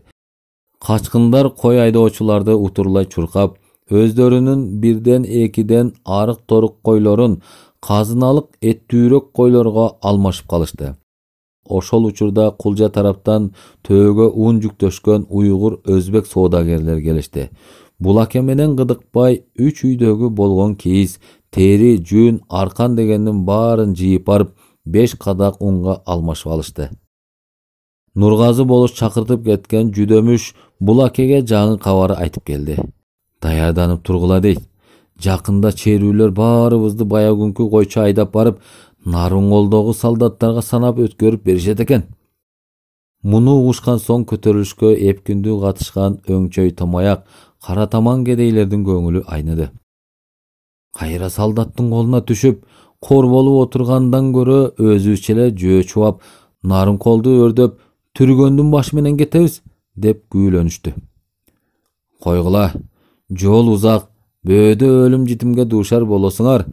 качкындар кой айдоочуларды утурлай чуркап өздөрүнүн бирден экиден арык торук койлорун казыналык эттүүрөк койлорго алмашып калышты ошол учурда кулжа тараптан төөгө ун жүктөшкөн уйгур өзбек соодагерлер келишти булаке менен кыдыкбай үч үйдөгү болгон кийиз тери жүн аркан дегендин баарын жыйып барып беш кадак унга алмашып алышты нургазы болуш чакыртып кеткен жүдөмүш бул акеге жаңы кабар айтып келди даярданып тургула дейт жакында черүүлөр баарыбызды күнкү койчо айдап барып қолдағы солдаттарга санап өткөрүп беришет экен муну угушкан соң көтөрүлүшкө эпкиндүү катышкан өңчөй томаяқ, кара таман кедейлердин көңүлү айныды кайра солдаттын колуна түшүп кор болуп отургандан көрө өз эле жөө чубап нарынколду өрдөп түргөндүн башы менен кетебиз деп күбөлөнүштү койгула жол узак бөөдө өлүм житимге дуушар болосуңар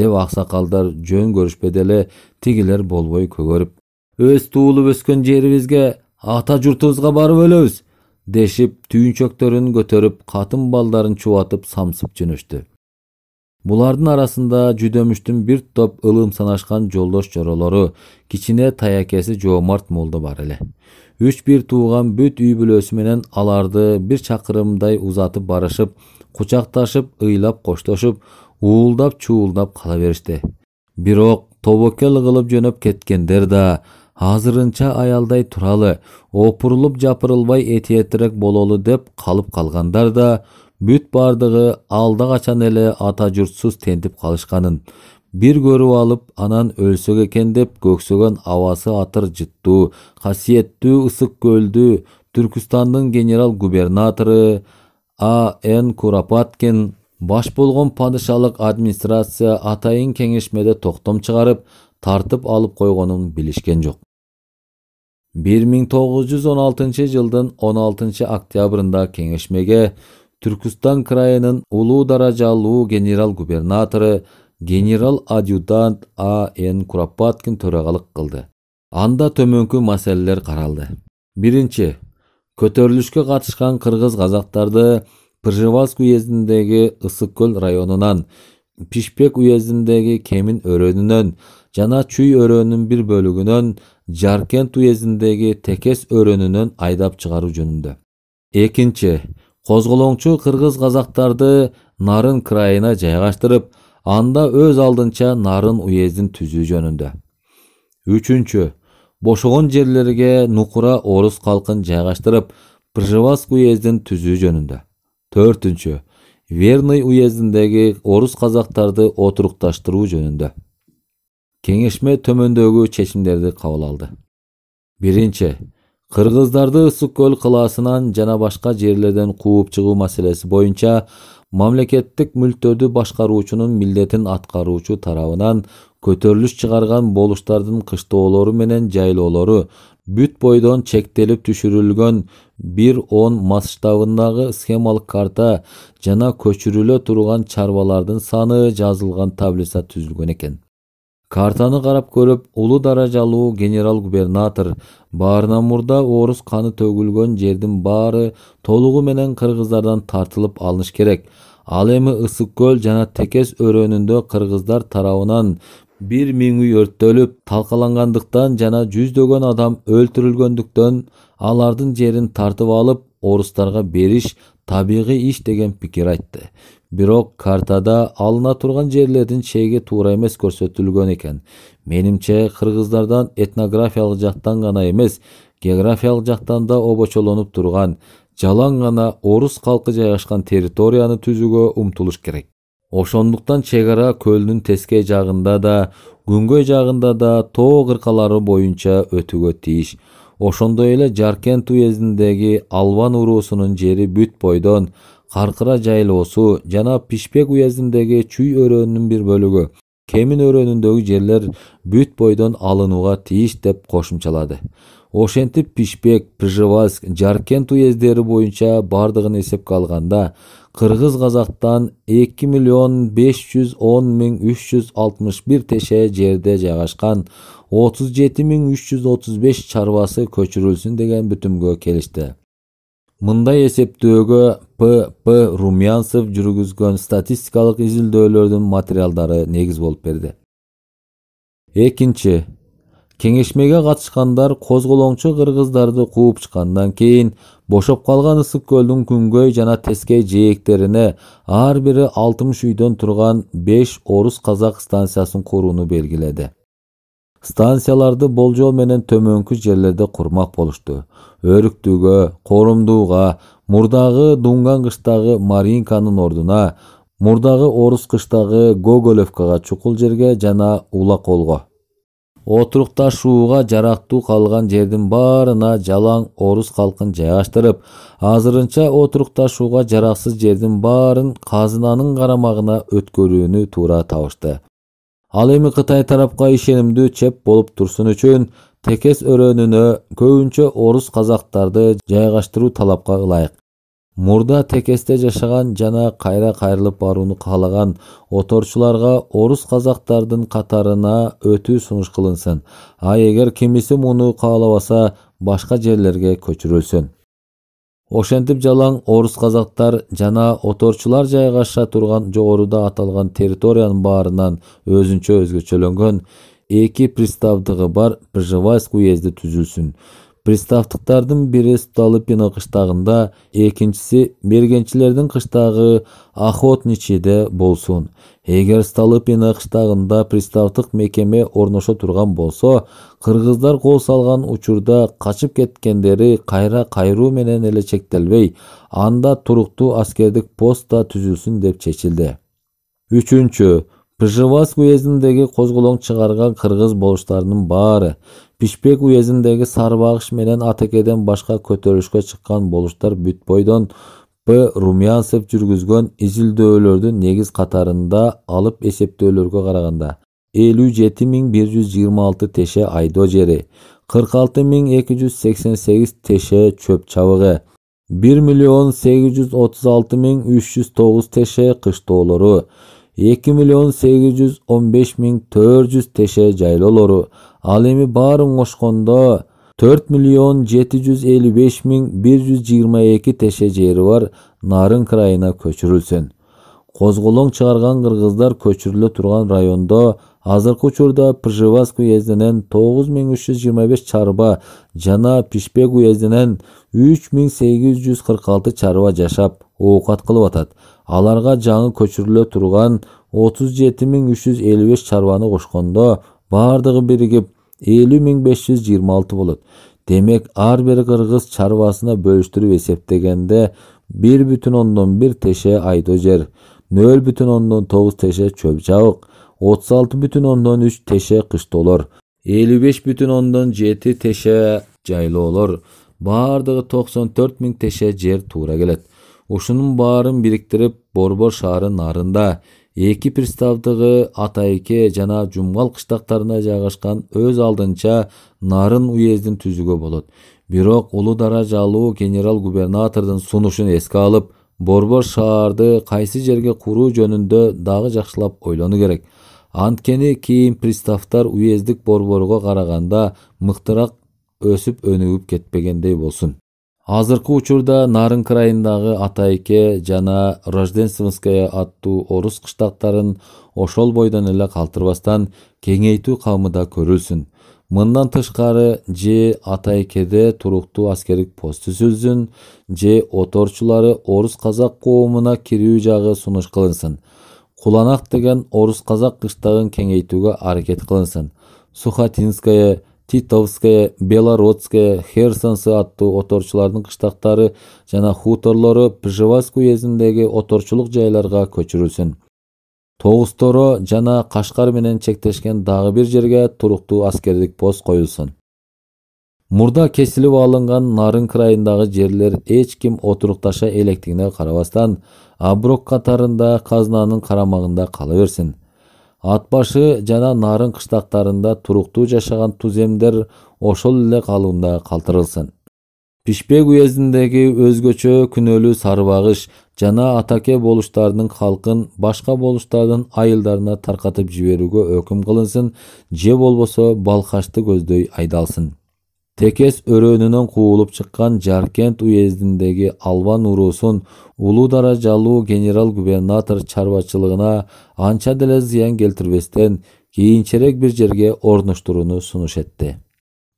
деп аксакалдар жөн көрүшпөдө эле тигилер болбой көгөрүп өз туулуп өскөн жерибизге ата журтубузга барып өлөбүз дешип түйүнчөктөрүн көтөрүп катын балдарын чубатып самсып жөнөштү булардын арасында жүдөмүштүн бир топ ылым санашкан жолдош жоролору кичине таякеси жоомарт молдо бар эле үч бир тууган бүт үй бүлөсү менен аларды бир чакырымдай узатып барышып кучакташып ыйлап коштошуп уулдап чуулдап кала беришти бирок тобокел кылып жөнөп кеткендер да азырынча аялдай туралы опурулуп жапырылбай ететірек бололу деп калып калгандар да бүт бардығы алда качан эле ата журтсуз тентип калышканын бир көрүп алып анан өлсөк экен деп көксөгөн абасы атыр жыттуу касиеттүү ысык көлдү түркүстандын генерал губернатору а н куропаткин баш болгон падышалык администрация атайын кеңешмеде токтом чыгарып тартып алып койгонун билишкен жок 1916 жылдын 16 октябрында кеңешмеге Түркістан крайының ұлу даражалуу генерал губернаторы генерал адъютант а н курапаткин төрағалық қылды анда төмөнкү маселелер қаралды. Бірінші, көтөрүлүшкө катышкан қырғыз қазақтарды пржевальск уездиндеги ысык көл районунан пишпек уездиндеги кемін өрөнінен жана чүй өрөнінің бир бөлігінен жаркент уездиндеги текес өрөөнүнөн айдап шығару жөнүндө екінші козголоңчу кыргыз казактарды нарын крайына жайгаштырып анда өз алдынча нарын уездин түзүү жөнүндө үчүнчү бошогон жерлерге нукура орус калкын жайгаштырып пржеваск уездин түзүү жөнүндө төртүнчү верный уездиндеги орус казактарды отурукташтыруу жөнүндө кеңешме төмөндөгү чечимдерди кабыл алды биринчи кыргыздарды ысык көл кылаасынан жана башка жерлерден кууп чыгуу маселеси боюнча мамлекеттик мүлктөрдү башкаруучунун милдетин аткаруучу тарабынан көтөрүлүш чыгарган болуштардын кыштоолору менен жайлоолору бүт бойдон чектелип түшүрүлгөн бир он масштабындагы схемалык карта жана көчүрүлө турган чарбалардын саны жазылган таблица түзүлгөн экен картаны қарап көріп ұлы даражалуу генерал губернатор мурда орус қаны төгілген жердің бары толугу менен кыргыздардан тартылып алыныш керек ал эми ысык көл жана текес өрөөнүндө кыргыздар тарабынан бир миң үй өрттөлүп талкалангандыктан жана жүздөгөн адам өлтүрүлгөндүктөн алардын жерин тартып алып орустарга бериш табигый иш деген пикир айтты бирок картада алына турган жерлердин чеги туура эмес көрсөтүлгөн экен менимче кыргыздардан этнографиялык жактан гана эмес географиялык жактан да обочолонуп турган жалаң гана орус калкы жайгашкан территорияны түзүүгө умтулуш керек ошондуктан чек ара көлдүн тескей жагында да күнгөй жагында да тоо кыркалары боюнча өтүүгө тийиш ошондой эле жаркент уездиндеги албан уруусунун жери бүт бойдон Qarqıra jayloosu jana Pishpek uyezdindegi Chuy öröönünün bir bölügi Kemin öröönündögi жерler бүт бойдон алынууга тийиш деп кошумчалады. ошентип пишпек прижевальск жаркент уездери боюнча бардыгын эсепке алганда кыргыз казактан эки миллион беш жүз он миң үч жүз алтымыш бир теше жерде жайгашкан отуз жети миң үч жүз отуз беш чарбасы көчүрүлсүн деген бүтүмгө келишти мындай эсептөөгө п.п. румянцев жүргүзгөн статистикалык изилдөөлөрдүн материалдары негиз болуп берди экинчи кеңешмеге катышкандар козголоңчу кыргыздарды кууп чыккандан кийин бошоп калган ысык көлдүн күнгөй жана тескей жээктерине ар бири алтымыш үйдөн турган беш орус казак станциясын курууну белгиледи станцияларды болжол менен төмөнкү жерлерде курмак болушту өрүктүүгө корумдууга мурдагы дунган кыштагы маринканын ордуна мурдагы орус кыштагы гоголевкага чукул жерге жана улаколго отурукташууга жарактуу калган жердин баарына жалаң орус калкын жайгаштырып азырынча отурукташууга жараксыз жердин баарын казынанын карамагына өткөрүүнү туура табышты ал эми кытай тарапка ишенимдүү чеп болуп турсун үчүн текес өрөөнүнө көбүнчө орус казактарды жайгаштыруу талапка ылайык мурда текесте жашаган жана кайра кайрылып барууну каалаган оторчуларга орус казактардын катарына өтүү сунуш кылынсын а эгер кимиси муну каалабаса башка жерлерге көчүрүлсүн ошентип жалаң орус казактар жана оторчулар жайгаша турган жогоруда аталган территориянын баарынан өзүнчө өзгөчөлөнгөн эки приставдыгы бар пржевайск уезди түзүлсүн приставтыктардын бири столыпино кыштагында экинчиси мергенчилердин кыштагы охотничийде болсун эгер столыпино кыштагында приставтык мекеме орношо турган болсо кыргыздар кол салган учурда качып кеткендери кайра кайруу менен эле чектелбей анда туруктуу аскердик пост да түзүлсүн деп чечилди үчүнчү пішібас уезіндегі қозғылың чығарған қырғыз болыстарының баары. пишпек уезіндегі сарбағыш менен атакеден башка көтөрүлүшкө чыккан болуштар бүтбойдон п румянцев жүргүзгөн изилдөөлөрдүн негіз катарында алып эсептөөлөргө караганда элүү жети миң теше айдо жери кырк теше чөп чабыгы бир миллион сегиз жүз отуз теше кыштоолору. 2 815 400 теше жайлолору. Ал эми баарын кошкондо 4 миллион 755 122 теше жери бар Нарын крайына көчүрүлсүн. Козголоң чыгарган кыргыздар көчүрүлө турган райондо азыркы учурда Пржеваск уездинен 9325 чарба жана Пишбек уездинен 3846 чарба жашап оокат кылып атат аларга жаңы көчүрүлө турган отуз жети миң үч жүз элүү беш чарбаны кошкондо баардыгы биригип элүү миң беш жүз жыйырма алты болот демек ар бир кыргыз чарбасына бөлүштүрүп эсептегенде бир бүтүн ондон бир теше айдоо жер нөл бүтүн ондон тогуз теше чөп жабык отуз алты бүтүн ондон үч теше кыштоолор элүү беш бүтүн ондон жети теше жайлоолор баардыгы токсон төрт миң теше жер туура келет ушунун баарын бириктирип борбор шаарынын нарында, эки приставдыгы атайке жана жумгал кыштактарына жайгашкан өз алдынча нарын уездин түзүүгө болот бирок улуу даражалуу генерал губернатордун сунушун эске алып борбор шаарды кайсы жерге куруу жөнүндө дагы жакшылап ойлонуу керек анткени кийин приставтар уездик борборго караганда мыктыраак өсүп өнүгүп кетпегендей болсун азыркы учурда нарын крайындагы атайке жана рождественская аттуу орус кыштактарын ошол бойдон эле калтырбастан кеңейтүү камы да көрүлсүн мындан тышкары же атайкеде туруктуу аскердик пост түзүлсүн же оторчулары орус казак коомуна кирүү жагы сунуш кылынсын куланак деген орус казак кыштагын кеңейтүүгө аракет кылынсын сухатинское титовское белородское херсонсо аттуу оторчулардын кыштактары жана хуторлору пижевацск уездиндеги оторчулук жайларга көчүрүлсүн тогузторо жана кашкар менен чектешкен дагы бир жерге туруктуу аскердик пост коюлсун мурда кесилип алынган нарын крайындагы жерлер эч ким отурукташа электигине карабастан аброк катарында казынанын карамагында кала берсин ат башы жана нарын кыштактарында туруктуу жашаган туземдер ошол эле калыбында калтырылсын пишпек уездиндеги өзгөчө күнөөлүү сарыбагыш жана атаке болуштарынын калкын башка болуштардын айылдарына таркатып жиберүүгө өкүм кылынсын же болбосо балкашты көздөй айдалсын текес өрөөнүнөн куулуп чыккан жаркент уездиндеги албан уруусун улуу дара генерал губернатор чарбачылыгына анча деле зыян келтирбестен кийинчерээк бир жерге орноштурууну сунуш этти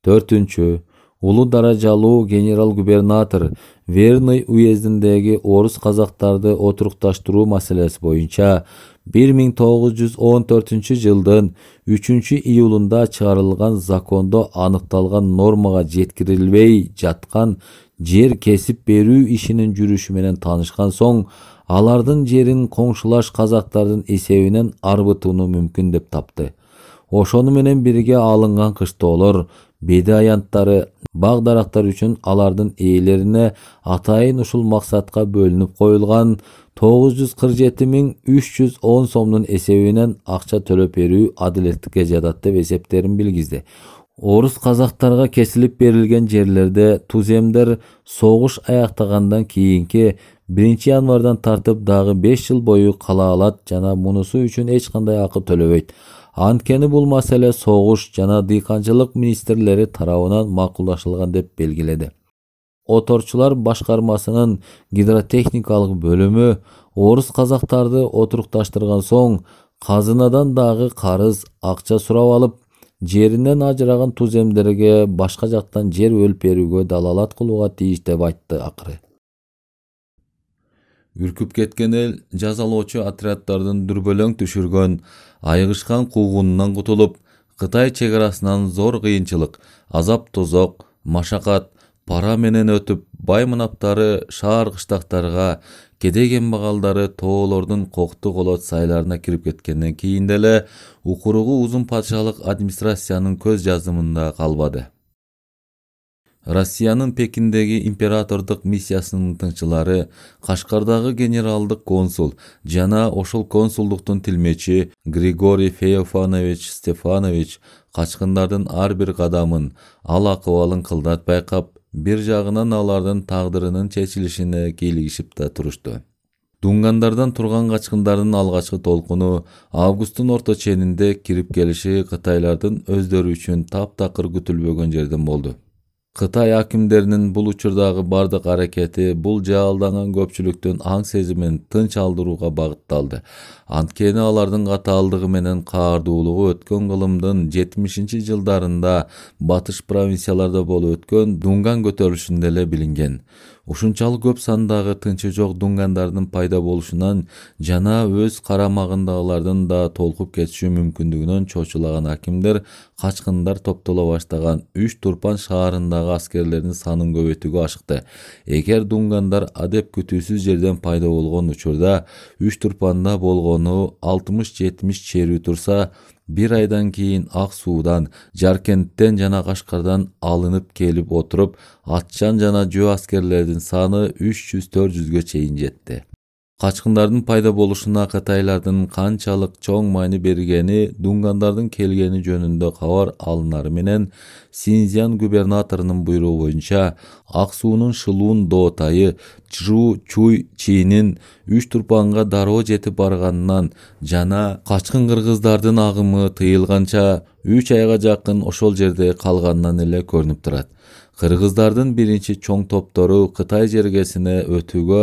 төртүнчү улуу даражалуу генерал губернатор верный уездиндеги орус казактарды отурукташтыруу маселеси боюнча бир миң тогуз жүз он төртүнчү жылдын үчүнчү июлунда чыгарылган закондо аныкталган нормага жеткирилбей жаткан жер кесип берүү ишинин жүрүшү менен таанышкан соң алардын жерин коңшулаш казактардын эсебинен арбытууну мүмкүн деп тапты ошону менен бирге алынган кыштоолор беде аянттары бақ дарактар үчүн алардын ээлерине атайын ушул мақсатқа бөлініп қойылған 947310 жүз кырк жети миң үч жүз он сомдун эсебинен акча төлөп берүү адилеттикке жатат деп эсептерин билгизди орус казактарга кесилип берилген жерлерде туземдер согуш аяктагандан кийинки биринчи январдан тартып дағы 5 жыл бою кала алат жана мунусу үчүн эч кандай акы төлөбөйт анткени бул маселе согуш жана дыйканчылык министрлери тарабынан макулдашылган деп белгиледи оторчулар башкармасынын гидротехникалык бөлүмү орус казактарды отурукташтырган соң казынадан дагы карыз акча сурап алып жеринен ажыраган туземдерге башка жактан жер бөлүп берүүгө далалат кылууга тийиш деп айтты акыры үркүп кеткен эл жазалоочу отрядтардын дүрбөлөң түшүргөн айгышкан куугунунан кутулуп Қытай чек зор кыйынчылык азап тозок машақат, пара менен өтүп бай мынаптары шаар кедеген бағалдары кембагалдары тоолордун кокту колот сайларына кирип кеткенден кийин деле укуругу узун патшалык администрациянын көз жазымында қалбады. Россиянын Пекиндеги императордук миссиясынын тыңчылары Кашкардагы генералдык консул жана ошол консулдуктун тилмечи Григорий Феофанович Стефанович качкындардын ар бир кадамын ал акыбалын кылдат байкап бир жагынан алардын тагдырынын чечилишине кийлигишип да турушту дунгандардан турган качкындардын алгачкы толкуну августтун орто ченинде кирип келиши кытайлардын өздөрү үчүн таптакыр күтүлбөгөн жерден болду кытай акимдеринин бул учурдагы бардык аракети бул жаалданган көпчүлүктүн аң сезимин тынч алдырууга багытталды анткени алардын катаалдыгы менен каардуулугу өткөн кылымдын жетимишинчи жылдарында батыш провинцияларда болуп өткөн дунган көтөрүлүшүндө эле билинген ушунчалык көп сандагы тынчы жок дунгандардын пайда болушунан жана өз карамагындагылардын да толкуп кетиши мүмкүндүгүнөн чочулаган акимдер качкындар топтоло баштаган үч турпан шаарындагы аскерлердин санын көбөйтүүгө ашыкты эгер дунгандар адеп күтүүсүз жерден пайда болгон учурда үч турпанда болгону алтымыш жетимиш чери турса бир айдан кийин ак суудан жаркенттен жана кашкардан алынып келип отуруп атчан жана жөө аскерлердин саны үч жүз төрт жүзгө чейин жетти качкындардын пайда болушуна кытайлардын канчалык чоң маани бергени дунгандардын келгени жөнүндө кабар алынары менен Синзян губернаторунун буйругу боюнча ак суунун шылуун доотайы чжу чуй чинин үч турпанга дароо жетип барганынан жана качкын кыргыздардын агымы тыйылганча үч айга жакын ошол жерде калганынан эле көрүнүп турат кыргыздардын биринчи чоң топтору кытай жергесине өтүүгө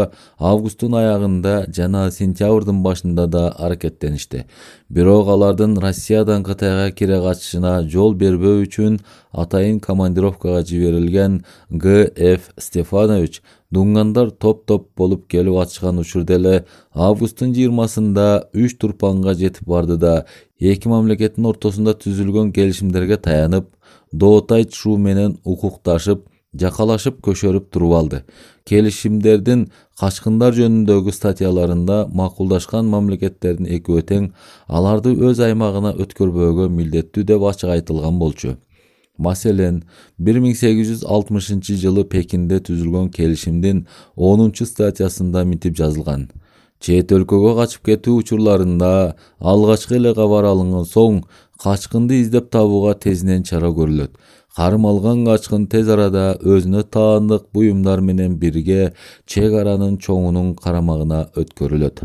августтун аягында жана сентябрдын башында да аракеттеништи бирок алардын россиядан кытайга кире качышына жол бербөө үчүн атайын командировкага жиберилген г ф стефанович дунгандар топ топ болуп келип атышкан учурда эле августтун жыйырмасында үч турпанга жетип барды да эки мамлекеттин ортосунда түзүлгөн келишимдерге таянып доот айтшуу менен укукташып жакалашып көшөрүп туруп алды келишимдердин качкындар жөнүндөгү статьяларында макулдашкан мамлекеттердин экөө тең аларды өз аймагына өткөрбөөгө милдеттүү деп ачык айтылган болчу маселен бир миң сегиз жүз алтымышынчы жылы пекинде түзүлгөн келишимдин онунчу статьясында мынтип жазылган чет өлкөгө качып кетүү учурларында алгачкы эле кабар алынган соң качкынды издеп табууга тезинен чара көрүлөт карым алган качкын тез арада өзүнө таандык буюмдар менен бирге чек аранын чоңунун карамагына өткөрүлөт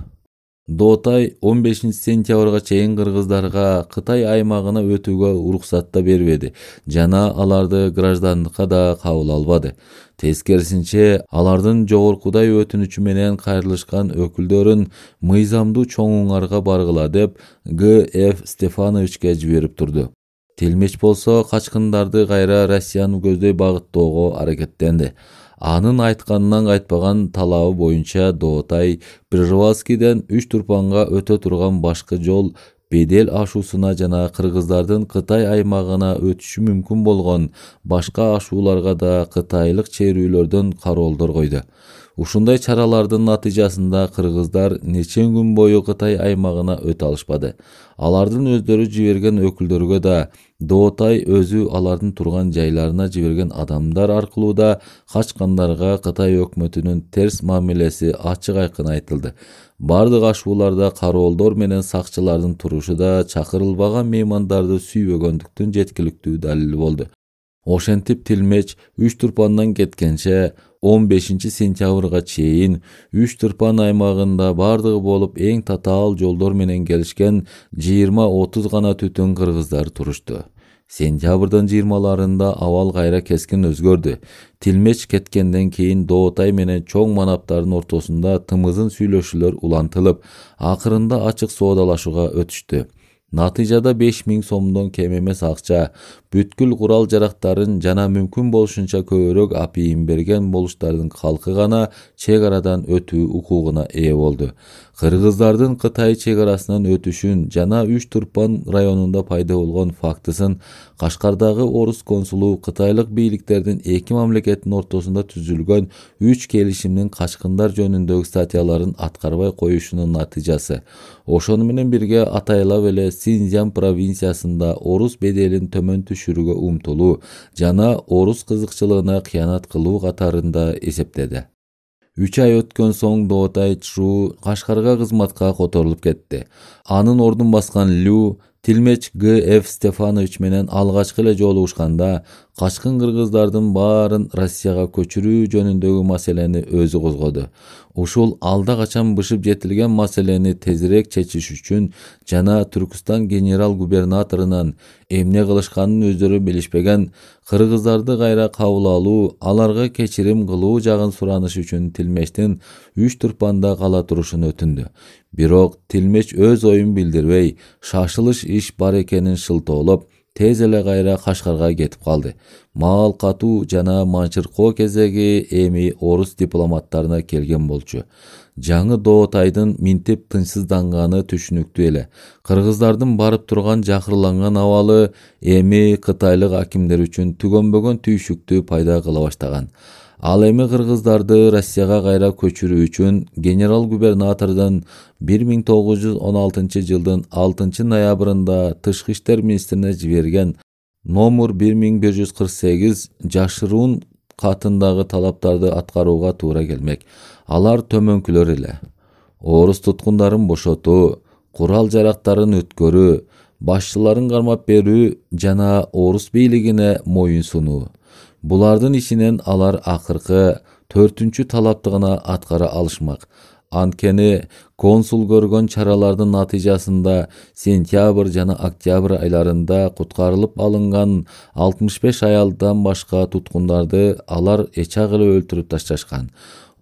доотай он бешинчи сентябрга чейин кыргыздарга кытай аймагына өтүүгө уруксат да бербеди жана аларды граждандыкка да кабыл албады тескерисинче алардын жогоркудай өтүнүчү менен кайрылышкан өкүлдөрүн мыйзамдуу чоңуңарга баргыла деп г ф стефановичке жиберип турду телмеч болсо качкындарды кайра россияны көздөй багыттоого аракеттенди анын айтканынан кайтпаган талабы боюнча доотай прижевальскийден үч турпанга өтө турган башкы жол бедел ашуусуна жана кыргыздардын кытай аймагына өтүшү мүмкүн болгон башка ашууларга да кытайлык чээрүүлөрдөн кароолдор койду ушундай чаралардын натыйжасында кыргыздар нечен күн бою кытай аймагына өтө алышпады алардын өздөрү жиберген өкүлдөргө да доотай өзү алардын турган жайларына жиберген адамдар аркылуу да качкандарга кытай өкмөтүнүн терс мамилеси ачык айкын айтылды бардык ашууларда кароолдор менен сакчылардын турушу да чакырылбаган меймандарды сүйбөгөндүктүн жеткиликтүү далили болду ошентип тилмеч үч турпандан кеткенче 15 сентябрга чейин үч тырпан аймагында бардыгы болуп эң татаал жолдор менен келишкен 20-30 гана түтүн кыргыздар турушту сентябрдын жыйырмаларында абал кайра кескин өзгөрдү тилмеч кеткенден кийин доотай менен чоң манаптардын ортосунда тымызын сүйлөшүүлөр улантылып акырында ачык соодалашууга өтүштү натыйжада беш миң сомдон кем эмес акча бүткүл курал жарактарын жана мүмкүн болушунча көбүрөөк апийин берген болуштардын калкы гана чек арадан өтүү укугуна ээ болду кыргыздардын кытай чек арасынан өтүшүн жана үч турпан районунда пайда болгон фактысын кашкардагы орус консулу кытайлык бийликтердин эки мамлекеттин ортосунда түзүлгөн үч келишимдин качкындар жөнүндөгү статьяларын аткарбай коюшунун натыйжасы ошону менен бирге атайлап эле синзян провинциясында орус беделин төмөн түшүрүүгө умтулуу жана орус кызыкчылыгына кыянат кылуу катарында эсептеди үч ай өткөн соң доотай чжу кашкарга кызматка которулуп кетти анын ордун баскан лю тилмеч г.ф. стефанович менен алгачкы эле жолугушканда качкын кыргыздардын баарын россияга көчүрүү жөнүндөгү маселени өзү козгоду ушул алда качан бышып жетилген маселени тезирээк чечиш үчүн жана түркістан генерал губернаторунан эмне кылышканын өздөрү билишпеген кыргыздарды кайра кабыл алуу аларга кечирим кылуу жагын сураныш үчүн тилмечтин үч турпанда кала турушун өтүндү бирок тилмеч өз оюн билдирбей шашылыш иш бар экенин шылтоолоп тез эле кайра кашкарга кетип калды маал катуу жана манчыркоо кезеги эми орус дипломаттарына келген болчу жаңы доотайдын минтип тынчсызданганы түшүнүктүү эле кыргыздардын барып турган жакырланган абалы эми кытайлык акимдер үчүн түгөнбөгөн түйшүктү пайда кыла баштаган ал эми кыргыздарды россияга кайра көчүрүү үчүн генерал губернатордун бир миң тогуз жүз он алтынчы жылдын алтынчы ноябрында тышкы иштер министрине жиберген номер бир миң бир жүз кырк сегиз жашыруун катындагы талаптарды аткарууга туура келмек алар төмөнкүлөр эле орус туткундарын бошотуу курал жарактарын өткөрүү башчыларын кармап берүү жана орус бийлигине моюн сунуу бұлардың ішінен алар ақырқы төртінші талапты талаптығына атқара алышмақ анткени консул көргөн чаралардың натыйжасында сентябрь жана октябрь айларында құтқарылып алынған 65 аялдан башка туткундарды алар эчак эле ташташқан.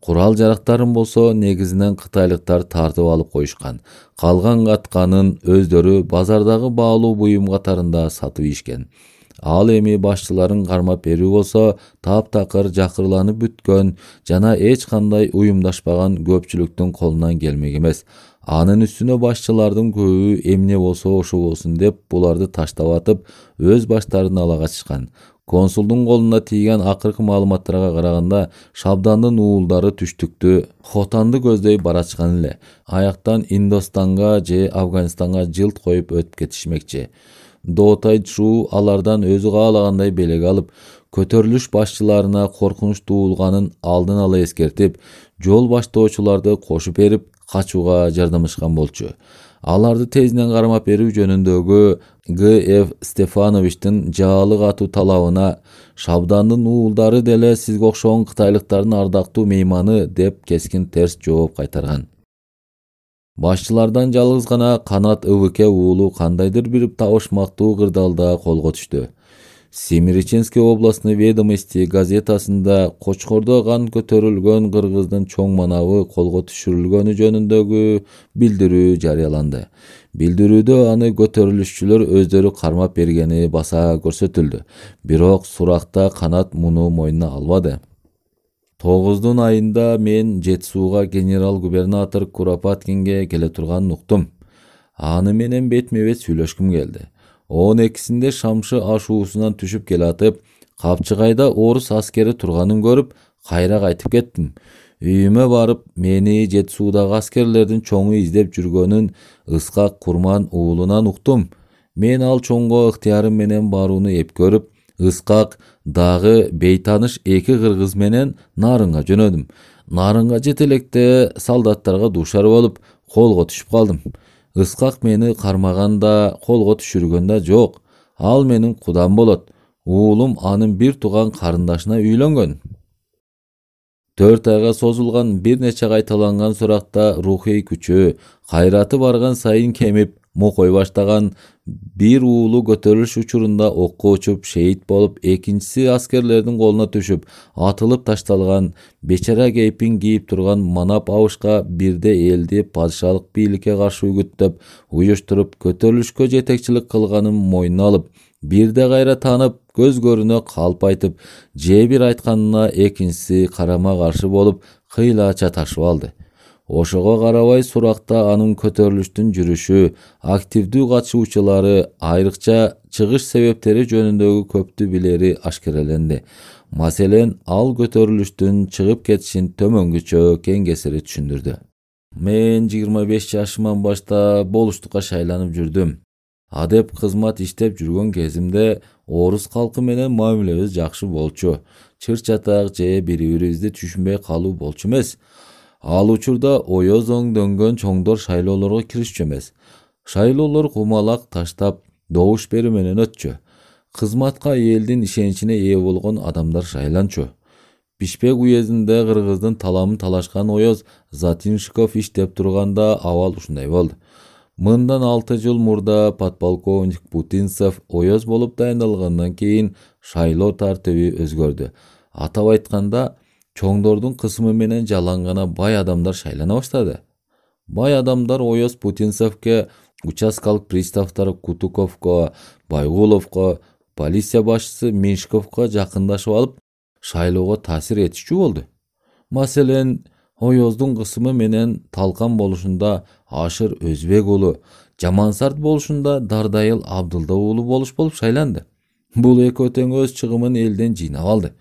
Құрал жарақтарын жарактарын болсо негизинен кытайлыктар тартып алып коюшкан калган катканын өздөрү базардагы баалуу буюм катарында сатып ийишкен ал эми башчыларын кармап берүү болсо таптакыр жакырланып бүткөн жана эч кандай уюмдашпаган көпчүлүктүн колунан келмек эмес анын үстүнө башчылардын көбү эмне болсо ошо болсун деп буларды таштап атып өз баштарын ала качышкан консулдун колуна тийген акыркы маалыматтарга караганда шабдандын уулдары түштүктү хотанды көздөй баратышкан эле аяктан индостанга же афганистанга жылт коюп өтүп кетишмекчи доотай дчжу алардан өзү каалагандай белек алып көтөрүлүш башчыларына коркунуч туулганын алдын ала эскертип жол баштоочуларды кошуп берип качууга жардамдашкан болчу аларды тезинен кармап берүү жөнүндөгү г эв стефановичтин жаалык атуу талабына шабдандын уулдары деле сизге окшогон кытайлыктардын ардактуу мейманы деп кескин терс жооп кайтарган башчылардан жалгыз гана канат ыбыке уулу кандайдыр бир табышмактуу кырдаалда колго түштү семиреченский областный ведомости газетасында кочкордо кан көтөрүлгөн кыргыздын чоң манабы колго түшүрүлгөнү жөнүндөгү билдирүү жарыяланды билдирүүдө аны көтөрүлүшчүлөр өздөрү кармап бергени баса көрсөтүлдү бирок суракта канат муну мойнуна албады тогуздун айында мен жетсуға генерал губернатор куропаткинге келе турганын уктум аны менен бетме бет сүйлөшкүм келди он экисинде шамшы ашуусунан түшүп келатып капчыгайда орус аскери турганын көрүп кайра кайтып кеттим үйүмө барып мени суудагы аскерлердин чоңу издеп жүргөнүн ыскак курман уулунан уктум мен ал чоңго ыктыярым менен барууну эп көрүп ыскак дагы бейтааныш эки кыргыз менен нарынга жөнөдүм нарынга жете электе солдаттарга дуушар болуп колго түшүп калдым ыскак мени кармаган да колго түшүргөн да жок ал менин кудам болот уулум анын бир тууган карындашына үйлөнгөн төрт айга созулган бир нече кайталанган суракта рухий күчү кайраты барган сайын кемип мокой баштаган бир уулу көтөрүлүш учурунда окко учуп шейит болуп экинчиси аскерлердин колуна түшүп атылып ташталган бечара кейпин кийип турган манап абышка бирде элди падышалык бийликке каршы үгүттөп уюштуруп көтөрүлүшкө жетекчилик кылганын мойнуна алып бирде кайра таанып көз көрүнө калп айтып же бир айтканына экинчиси карама каршы болуп кыйлаача алды ошого карабай суракта анын көтөрүлүштүн жүрүшү активдүү катышуучулары айрыкча чыгыш себептери жөнүндөгү көптү билери ашкереленди маселен ал көтөрүлүштүн чыгып кетишин төмөнгүчө кең түшүндүрдү мен жыйырма беш жашыман баштап болуштукка шайланып жүрдүм адеп кызмат иштеп жүргөн кезимде орус калкы менен мамилебиз жакшы болчу чыр чатак же бири бирибизди түшүнбөй калуу болчу эмес ал учурда оң дөңгөн чоңдор шайлоолорго киришчү эмес шайлоолор кумалак таштап добуш берүү менен өтчү кызматка элдин ишеничине ээ болгон адамдар шайланчу бишкек уездинде кыргыздын таламын талашкан оёз затиншиков иштеп турганда абал ушундай болду мындан алты жыл мурда подполковник путинцев оез болуп дайындалгандан кийин шайлоо тартиби өзгөрдү атап айтканда чоңдордун кысымы менен жалаң гана бай адамдар шайлана баштады бай адамдар Ояз путинцевке участкалык приставтар кутуковко байгуловко полиция башчысы меньшиковко жакындашып алып шайлоого таасир этишчү болду маселен оездун кысымы менен талкан болушунда ашыр өзбек уулу жамансарт болушунда дардайыл абдылда уулу болуш болуп шайланды бул экөө тең өз чыгымын элден жыйнап алды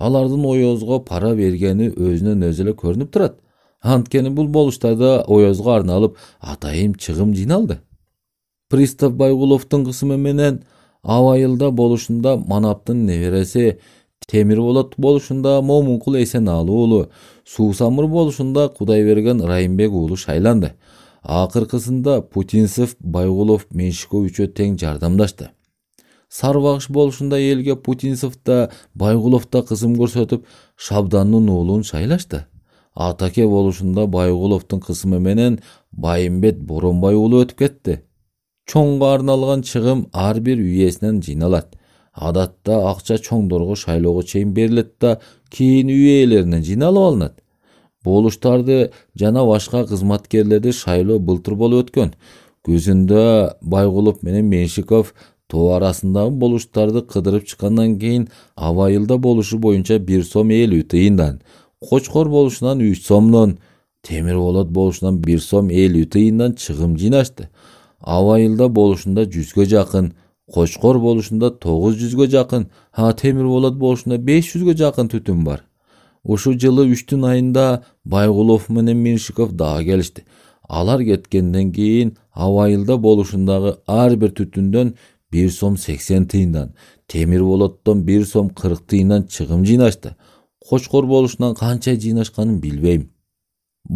алардын оюзго пара бергени өзүнөн өзү эле көрүнүп турат анткени бул болуштарда оюзго арналып атайын чыгым жыйналды пристав байгуловдун кысымы менен абайылда болушунда манаптын небереси темир болот болушунда момункул эсеналы уулу суусамыр болушунда кудайберген райымбек уулу шайланды акыркысында путинцев байгулов меньшиков тең жардамдашты сарбағыш болушында елге путинцев та байғұлов та қызым көрсөтүп шабданның уулун шайлашты атаке болушунда байгуловдун кысымы менен байымбет боронбай уулу өтүп кетти чоңго арналган чыгым ар бир үйесинен жыйналат адатта акча чоңдорго шайлоого чейин берилет да кийин үй ээлеринен жыйналып алынат болуштарды жана башка кызматкерлерди шайлоо былтыр болуп өткөн күзүндө байгулов менен Меншиков, тоо арасындагы болуштарды кыдырып чыккандан кийин авайылда болушу боюнча бир сом элүү тыйындан кочкор болушунан үч сомдон темир болот болушунан бир сом элүү тыйындан чыгым жыйнашты абайылда болушунда жүзгө жакын кочкор болушунда тогуз жүзгө жакын а темир болот болушунда беш жүзгө жакын түтүн бар Ушу жылы үчтүн айында байгулов менен миншиков дагы келишти алар кеткенден кийин абайылда болушундагы ар бир түтүндөн бир сом сексен тыйындан темир болоттон бир сом кырк тыйындан чыгым жыйнашты кочкор болушунан канча жыйнашканын билбейм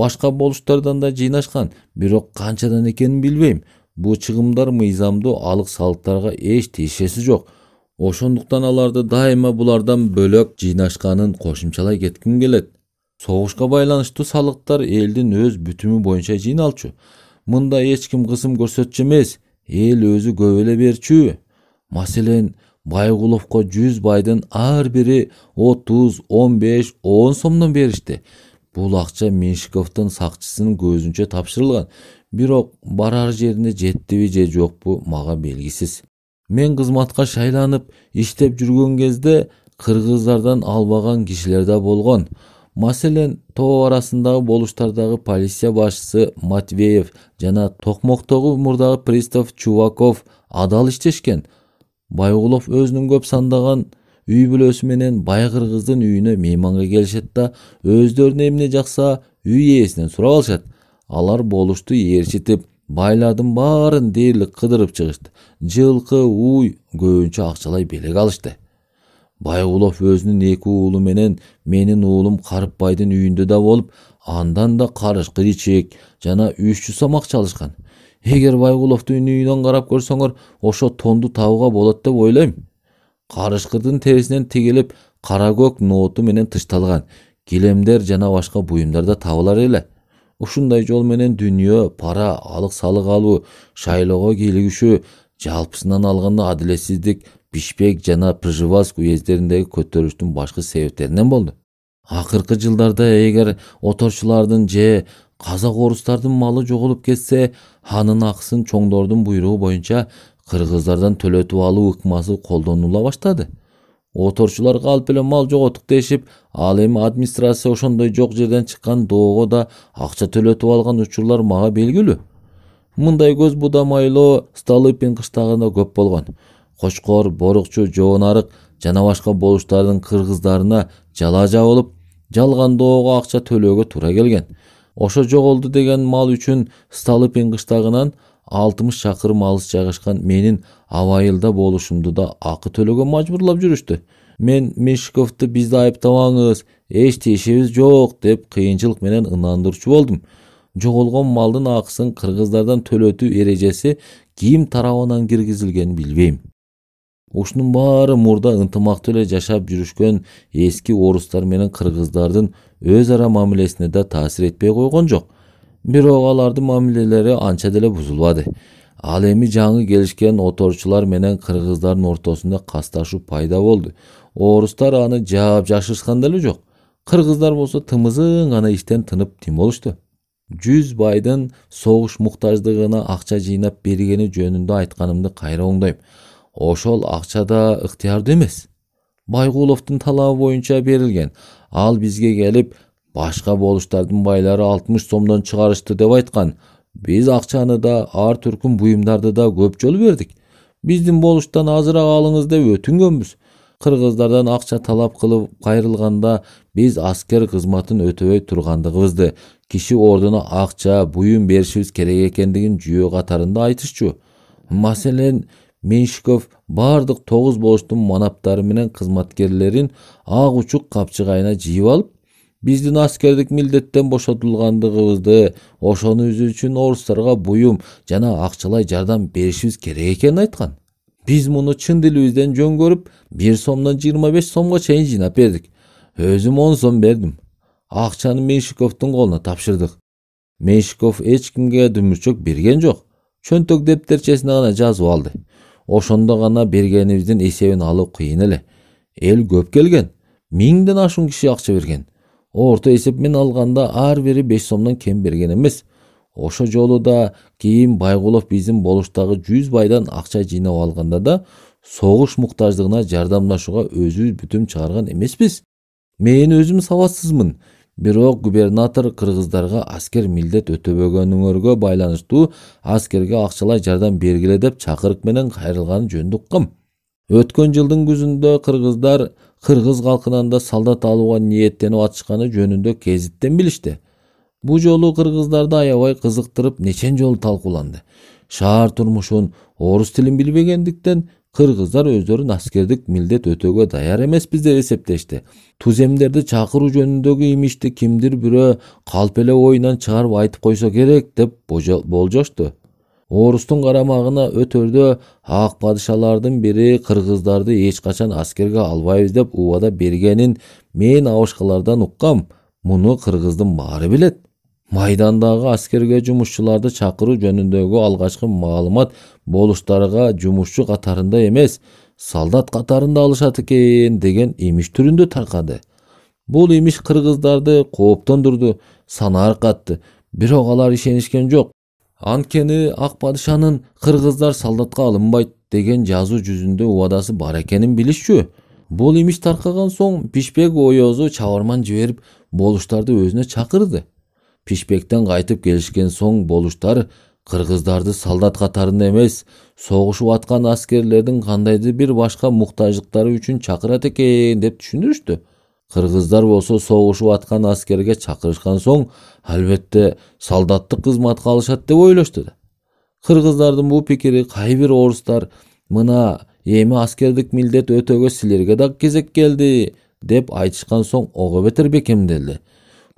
башка болуштардан да жыйнашкан бирок канчадан экенин билбейм бул чыгымдар мыйзамдуу алык салыктарга эч тиешеси жок ошондуктан аларды дайыма булардан бөлөк жыйнашканын кошумчалай кетким келет согушка байланыштуу салыктар элдин өз бүтүмү боюнча жыйналчу мында эч ким кысым көрсөтчү эмес эл өзү көп эле берчү маселен байгуловко жүз байдын ар бири отуз он беш он сомдон беришти бул акча меньшиковдун сакчысынын көзүнчө тапшырылган бирок барар жерине жеттиби же жокпу мага белгисиз мен кызматка шайланып иштеп жүргөн кезде кыргыздардан албаган кишилер да болгон маселен тоо арасындагы болуштардагы полиция башчысы матвеев жана токмоктогу мурдагы пристав чуваков адал иштешкен байгулов өзүнүн көп сандаган үй бүлөсү менен бай кыргыздын үйүнө мейманга келишет да өздөрүнө эмне жакса үй ээсинен сурап алышат алар болушту ээрчитип байлардын баарын дээрлик кыдырып чыгышты жылкы уй көбүнчө акчалай белек алышты байгулов өзінің екі уулу менен менин уулум карыпбайдын үйүндө да болуп андан да карышкы ичек жана үч жусамак çalışкан эгер байгуловдун үйүнөн карап көрсөңөр ошо тонду табууга болот деп ойлойм карышкырдын терисинен тигилип кара көк нооту менен тышталган килемдер жана башка буюмдар да табылар эле ушундай жол менен дүние пара алык салык алуу шайлоого кийлигишүү жалпысынан алганда адилетсиздик бишкек жана пржевальск уездериндеги көтөрүлүштүн башкы себептеринен болду акыркы жылдарда эгер оторчулардын же казак орустардын малы жоголуп кетсе анын акысын чоңдордун буйругу боюнча кыргыздардан төлөтүп алуу ыкмасы колдонула баштады оторчулар калп эле мал жоготук дешип ал эми администрация ошондой жок жерден чыккан доого да акча төлөтүп алган учурлар мага белгилүү мындай көз будамайлоо столыпин кыштагында көп болгон кочкор борукчу жоонарык жана башка болуштардын кыргыздарына жалаа жабылып жалгандоого акча төлөөгө туура келген ошо жоголду деген мал үчүн столыпин кыштагынан алтымыш чакырым алыс жайгашкан менин абайылда болушумду да акы төлөөгө мажбурлап жүрүштү мен мешиковду бизди айыптабаңыз эч тиешебиз жок деп кыйынчылык менен ынандырчу болдум жоголгон малдын акысын кыргыздардан төлөтүү эрежеси ким тарабынан киргизилгенин билбейм ушунун баары мурда ынтымактуу эле жашап жүрүшкөн эски орустар менен кыргыздардын өз ара мамилесине да таасир этпей койгон жок бирок алардын мамилелери анча деле бузулбады ал эми жаңы келишкен оторчулар менен кыргыздардын ортосунда касташуу пайда болду орустар аны жаап жашырышкан деле жок кыргыздар болсо тымызын гана иштен тынып тим болушту жүз байдын согуш муктаждыгына акча жыйнап бергени жөнүндө айтканымды кайра оңдойм ошол акча да ыктыярдуу эмес байгуловдун талабы боюнча берилген ал бизге келип башка болуштардын байлары алтымыш сомдон чыгарышты деп айткан биз акчаны да ар түркүм буюмдарды да көп жолу бердик биздин болуштан азыраак алыңыз деп өтүнгөнбүз кыргыздардан акча талап кылып кайрылганда биз аскер кызматын өтөбөй тургандыгыбызды киши ордуна акча буюм беришибиз керек экендигин жүйө катарында айтышчу маселен меньшиков бардық тогуз болуштун манаптары менен кызматкерлерин ак учук капчыгайына жыйып алып биздин аскердик милдеттен бошотулгандыгыбызды ошону өзү үчүн орустарга буюм жана акчалай жардам беришибиз керек экенин айткан биз муну чын дилибизден жөн көрүп бир сомдон жыйырма беш сомго чейин жыйнап бердик өзүм он сом бердим акчаны меньшиковдун колуна тапшырдык меньшиков эч кимге дүмүрчөк берген жок чөнтөк дептерчесине гана жазып алды ошондо гана бергенибиздин эсебин алуу кыйын эле эл көп келген миңден ашуун киши акча берген орто эсеп менен алганда ар бири беш сомдон кем берген эмес ошо жолу да кийин байгулов биздин болуштагы жүз байдан акча жыйнап алганда да согуш муктаждыгына жардамдашууга өзүбүз бүтүм чыгарган эмеспиз мен өзүм сабатсызмын бирок губернатор кыргыздарга аскер милдет өтөбөгөнүңөргө байланыштуу аскерге акчалай жардам бергиле деп чакырык менен кайрылганы жөнүндө уккам өткөн жылдын күзүндө кыргыздар кыргыз калкынан да солдат алууга ниеттенип атышканы жөнүндө гезиттен билишти бул жолу кыргыздарды аябай кызыктырып нечен жолу талкууланды шаар турмушун орус тилин билбегендиктен кыргыздар өздөрүн аскердик милдет өтөөгө даяр эмеспиз деп эсептешти туземдерди чакыруу жөнүндөгү имишти кимдир бирөө калп эле оюнан чыгарып айтып койсо керек деп болжошту орустун карамагына өтөрдө ак падышалардын бири кыргыздарды эч качан аскерге албайбыз деп убада бергенин мен абышкалардан уккам муну кыргыздын баары билет майдандагы аскерге жумушчуларды чакыруу жөнүндөгү алгачкы маалымат болуштарга жумушчу катарында эмес солдат катарында алышат экен деген имиш түрүндө таркады бул имиш кыргыздарды кооптондурду санаар катты бирок алар ишенишкен жок анткени ак падышанын кыргыздар солдатка алынбайт деген жазуу жүзүндө убадасы бар экенин билишчү бул имиш таркаган соң бишбек оюзу чабарман жиберип болуштарды өзүнө чакырды пишпектен қайтып келішкен соң болуштар қырғыздарды солдат қатарында емес соғышып атқан аскерлердің қандайды бір башқа мұқтаждықтары үшін чакырат екен деп түшүндүрүштү қырғыздар болсо соғышу атқан аскерге чақырышқан соң әлбетте солдаттық қызматқа алышады деп ойлашты қырғыздардың бұл пікірі қай орыстар мына эми аскердик милдет өтөгө силерге да кезек келди деп айтышқан соң оғы бетер бекемделді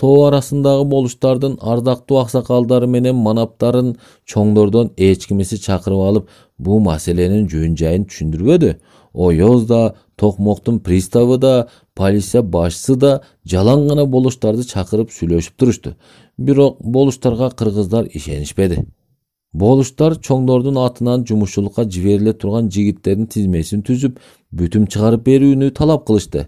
тоо арасындагы болуштардын ардактуу аксакалдары менен манаптарын чоңдордон эч кимиси чакырып алып бул маселенин жөн жайын түшүндүрбөдү оез да токмоктун приставы да полиция башчысы да жалаң гана болуштарды чакырып сүйлөшүп турушту бирок болуштарга кыргыздар ишенишпеди болуштар чоңдордун атынан жумушчулукка жибериле турган жигиттердин тизмесин түзүп бүтүм чыгарып берүүнү талап кылышты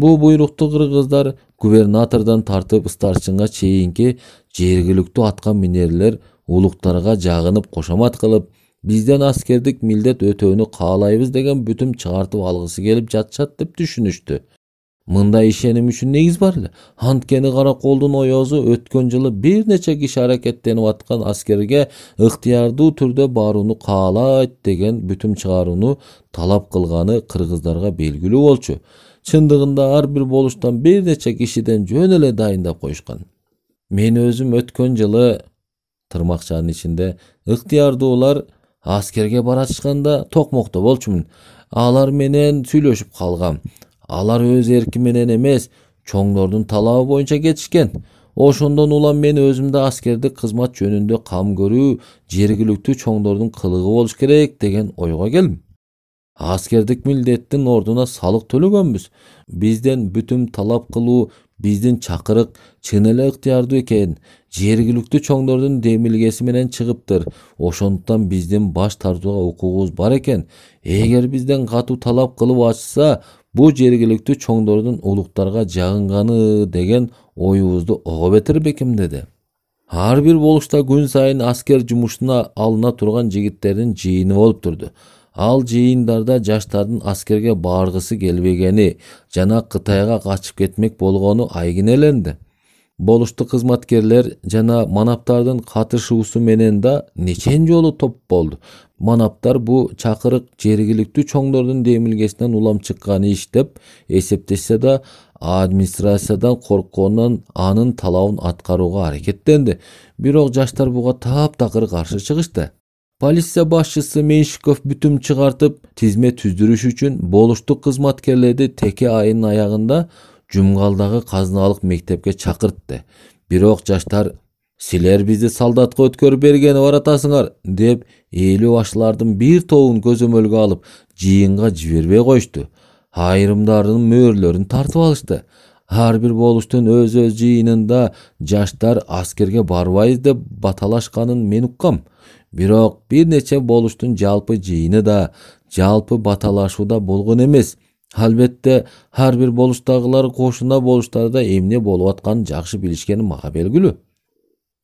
бұл бұйрықты қырғыздар губернатордан тартып старшынға чейинки жергілікті минерлер улуктарга жагынып кошомат кылып бизден аскердик милдет өтөөнү каалайбыз деген бүтүм чыгартып алгысы келип жатышат деп түшүнүштү мындай ишеним үчүн негиз бар эле анткени кара өткөн жылы бир нече киши аракеттенип аткан аскерге ыктыярдуу түрдө барууну каалайт деген бүтүм чыгарууну талап кылганы кыргыздарга белгилүү болчу чындыгында ар бир болуштан бир нече кишиден жөн эле дайындап коюшкан мен өзүм өткөн жылы тырмакчанын ичинде ыктыярдуулар аскерге баратышканда токмокто болчумун алар менен сүйлөшүп калгам алар өз эрки менен эмес чоңдордун талабы боюнча кетишкен ошондон улам мен өзүмдү аскердик кызмат жөнүндө кам көрүү жергиликтүү чоңдордун кылыгы болуш керек деген ойго келдим аскердик милдеттин ордуна салык төлөгөнбүз бизден бүтүм талап кылуу биздин чакырык чын эле ыктыярдуу экен жергиликтүү чоңдордун демилгеси менен чыгыптыр ошондуктан биздин баш тартууга укугубуз бар экен эгер бизден катуу талап кылып атышса бул жергиликтүү чоңдордун улуктарга жагынганы деген оюбузду ого бетер бекемдеди ар бир болушта күн сайын аскер жумушуна алына турган жигиттердин жыйыны болуп турду ал жыйындарда жаштардын аскерге баргысы келбегени жана кытайга качып кетмек болгону айгинеленди болушту кызматкерлер жана манаптардын катышуусу менен да нечен жолу топ болду манаптар бул чакырык жергиликтүү чоңдордун демилгесинен улам чыккан иш деп эсептешсе да администрациядан коркконунан анын талабын аткарууга аракеттенди бирок жаштар буга таптакыр каршы чыгышты полиция башчысы меньшиков бүтүм чыгартып тизме түздүрүш үчүн болуштук кызматкерлерди теке айынын аягында жумгалдагы казыналык мектепке чакыртты бирок жаштар силер бизди солдатка өткөрүп бергени баратасыңар деп ээлүү башылардын бир тобун көзөмөлгө алып жыйынга жибербей коюшту айрымдарынын мөөрлөрүн тартып алышты ар бир болуштун өз өз жыйынында жаштар аскерге барбайбыз деп баталашканын мен уккам бирок бир нече болуштун жалпы жыйыны да жалпы баталашууда болгон эмес албетте ар бир болуштагылар кошуна болуштарда эмне болуп атканын жакшы билишкени мага белгилүү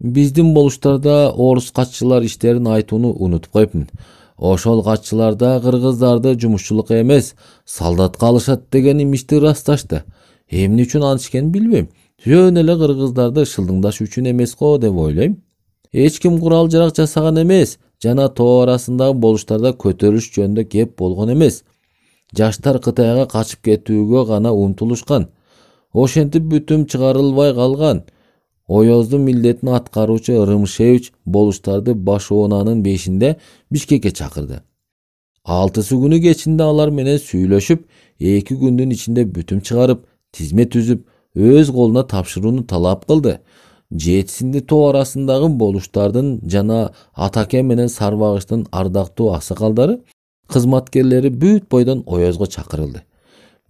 биздин болуштарда орус катчылар иштерин айтууну унутуп коюпмун ошол катчыларда кыргыздарды жумушчулукка эмес солдатка алышат деген имишти ырасташты эмне үчүн антишкенин билбейм жөн эле кыргыздарды шылдыңдаш үчүн эмес го деп ойлойм ким курал жарак жасаган эмес жана тоо арасындагы болуштарда көтөрүлүш жөнүндө кеп болгон эмес жаштар кытайга качып кетүүгө гана умтулушкан ошентип бүтүм чыгарылбай калган оюздун милдетин аткаруучу рымшевич болуштарды башоонанын бешинде бишкекке чакырды алтысы күнү кечинде алар менен сүйлөшүп эки күндүн ичинде бүтүм чыгарып тизме түзүп өз колуна тапшырууну талап кылды жетисинде тоо арасындагы болуштардын жана атаке менен сарбагыштын ардактуу аксакалдары кызматкерлери бүт бойдон оюзго чакырылды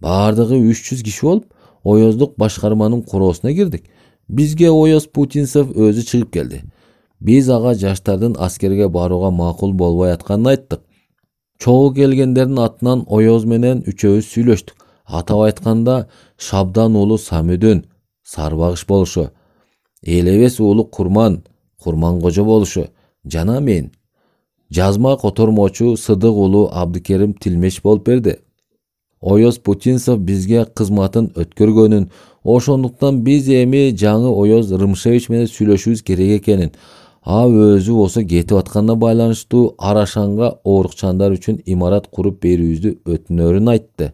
баардыгы үч жүз киши болуп оюздук башкарманын куроосуна кирдик бизге ояз путинцев өзү чыгып келди биз ага жаштардын аскерге барууга макул болбой атканын айттык чогуу келгендердин атынан ояз менен үчөөбүз сүйлөштүк атап айтканда шабдан уулу самүдүн сарбагыш болушу элебес уулу курман курман кожо болушу жана мен жазма котормочу сыдык уулу абдыкерим тилмеш болуп берди Ояз Путинсов бизге кызматын өткөргөнүн ошондуктан биз эми жаңы оез рымшевич менен сүйлөшүүбүз керек экенин а өзү болсо кетип атканына байланыштуу арашанга оорукчандар үчүн имарат куруп берүүбүздү өтүнөрүн айтты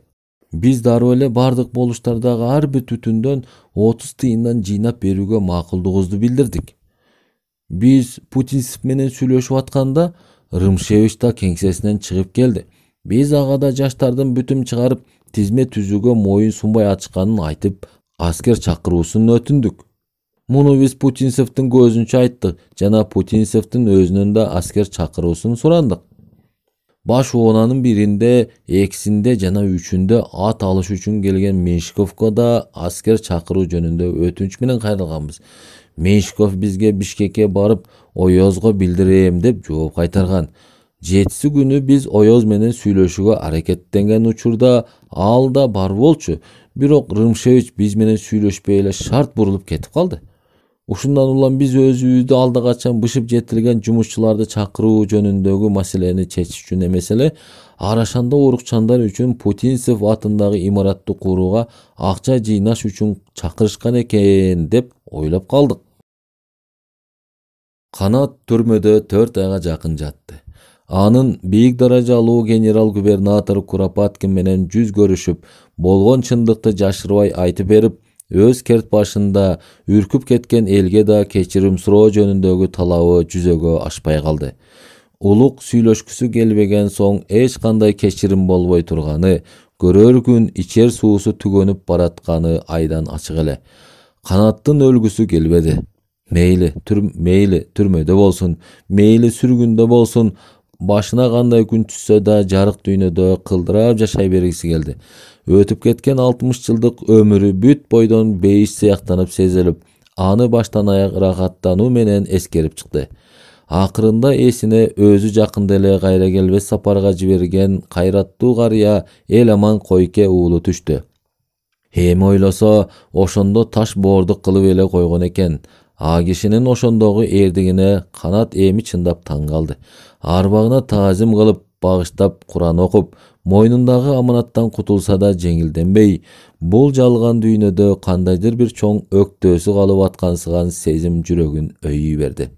биз дароо эле бардык болуштардагы ар бир түтүндөн отуз тыйындан жыйнап берүүгө макулдугубузду билдирдик биз путинцев менен сүйлөшүп атканда рымшевич да кеңсесинен чыгып келди биз ага да жаштардын бүтүм чыгарып тизме түзүүгө моюн сунбай атышканын айтып аскер чакыруусун өтүндүк муну биз путинцевдин көзүнчө айттык жана путинцевдин өзүнөн да аскер чакыруусун сурандык Баш оонанын биринде экисинде жана үчүндө ат алыш үчүн келген kelген да аскер чакыруу жөнүндө өтүнүч менен кайрылганбыз. Мешков бизге Бишкекке барып, ойозға билдирем деп жооп кайтарган. жетиси күні біз ойоз менен сүйлөшүүгө аракеттенген учурда ал да бар болчу бирок рымшевич биз менен сүйлөшпөй эле шарт бурулуп кетип калды ушундан улам биз өзүбүздү алда качан бышып жетилген жумушчуларды чакыруу жөнүндөгү маселени чечиш үчүн эмес эле арашанда урукчандар үчүн путинцев атындагы имаратты курууга акча жыйнаш үчүн чакырышкан экен деп ойлоп калдык канат түрмөдө төрт айга жакын жатты анын бийик даражалуу генерал губернатор куропаткин менен жүз көрүшүп болгон чындыкты жашырбай айтып берип өз керт башында үркіп кеткен елге да кечирим суроо жөніндегі талабы жүзөгө ашпай калды улук сүйлөшкүсү келбеген соң эч кандай кечирим болбой турганы көрөр күн ичер суусу түгөнүп баратканы айдан ачык эле канаттын өлгүсү келбеди мейли түр, мейли түрмөдө болсун мейли сүргүндө болсун башына кандай күн түшсө да жарык дүйнөдө кылдырап жашай бергиси келди Өтіп кеткен 60 жылдық өмірі бүт бойдон бейиш сияқтанып сезіліп, аны баштан аяқ рахаттану менен ескеріп шықты Ақырында есіне өзі жақында эле кайра келбес сапарга жіберген қайраттуу қария эламан аман койке уулу түшті эми ойлосо ошондо таш боордук кылып эле койгон экен а кишинин ошондогу эрдигине канат эми чындап таң калды арбагына таазим кылып багыштап куран окуп Мойнындағы аманаттан құтылса да жеңилденбей бұл жалған дүйнөдө кандайдыр бир чоң өктөөсү калып аткансыган сезим жүрөгүн өйүй берди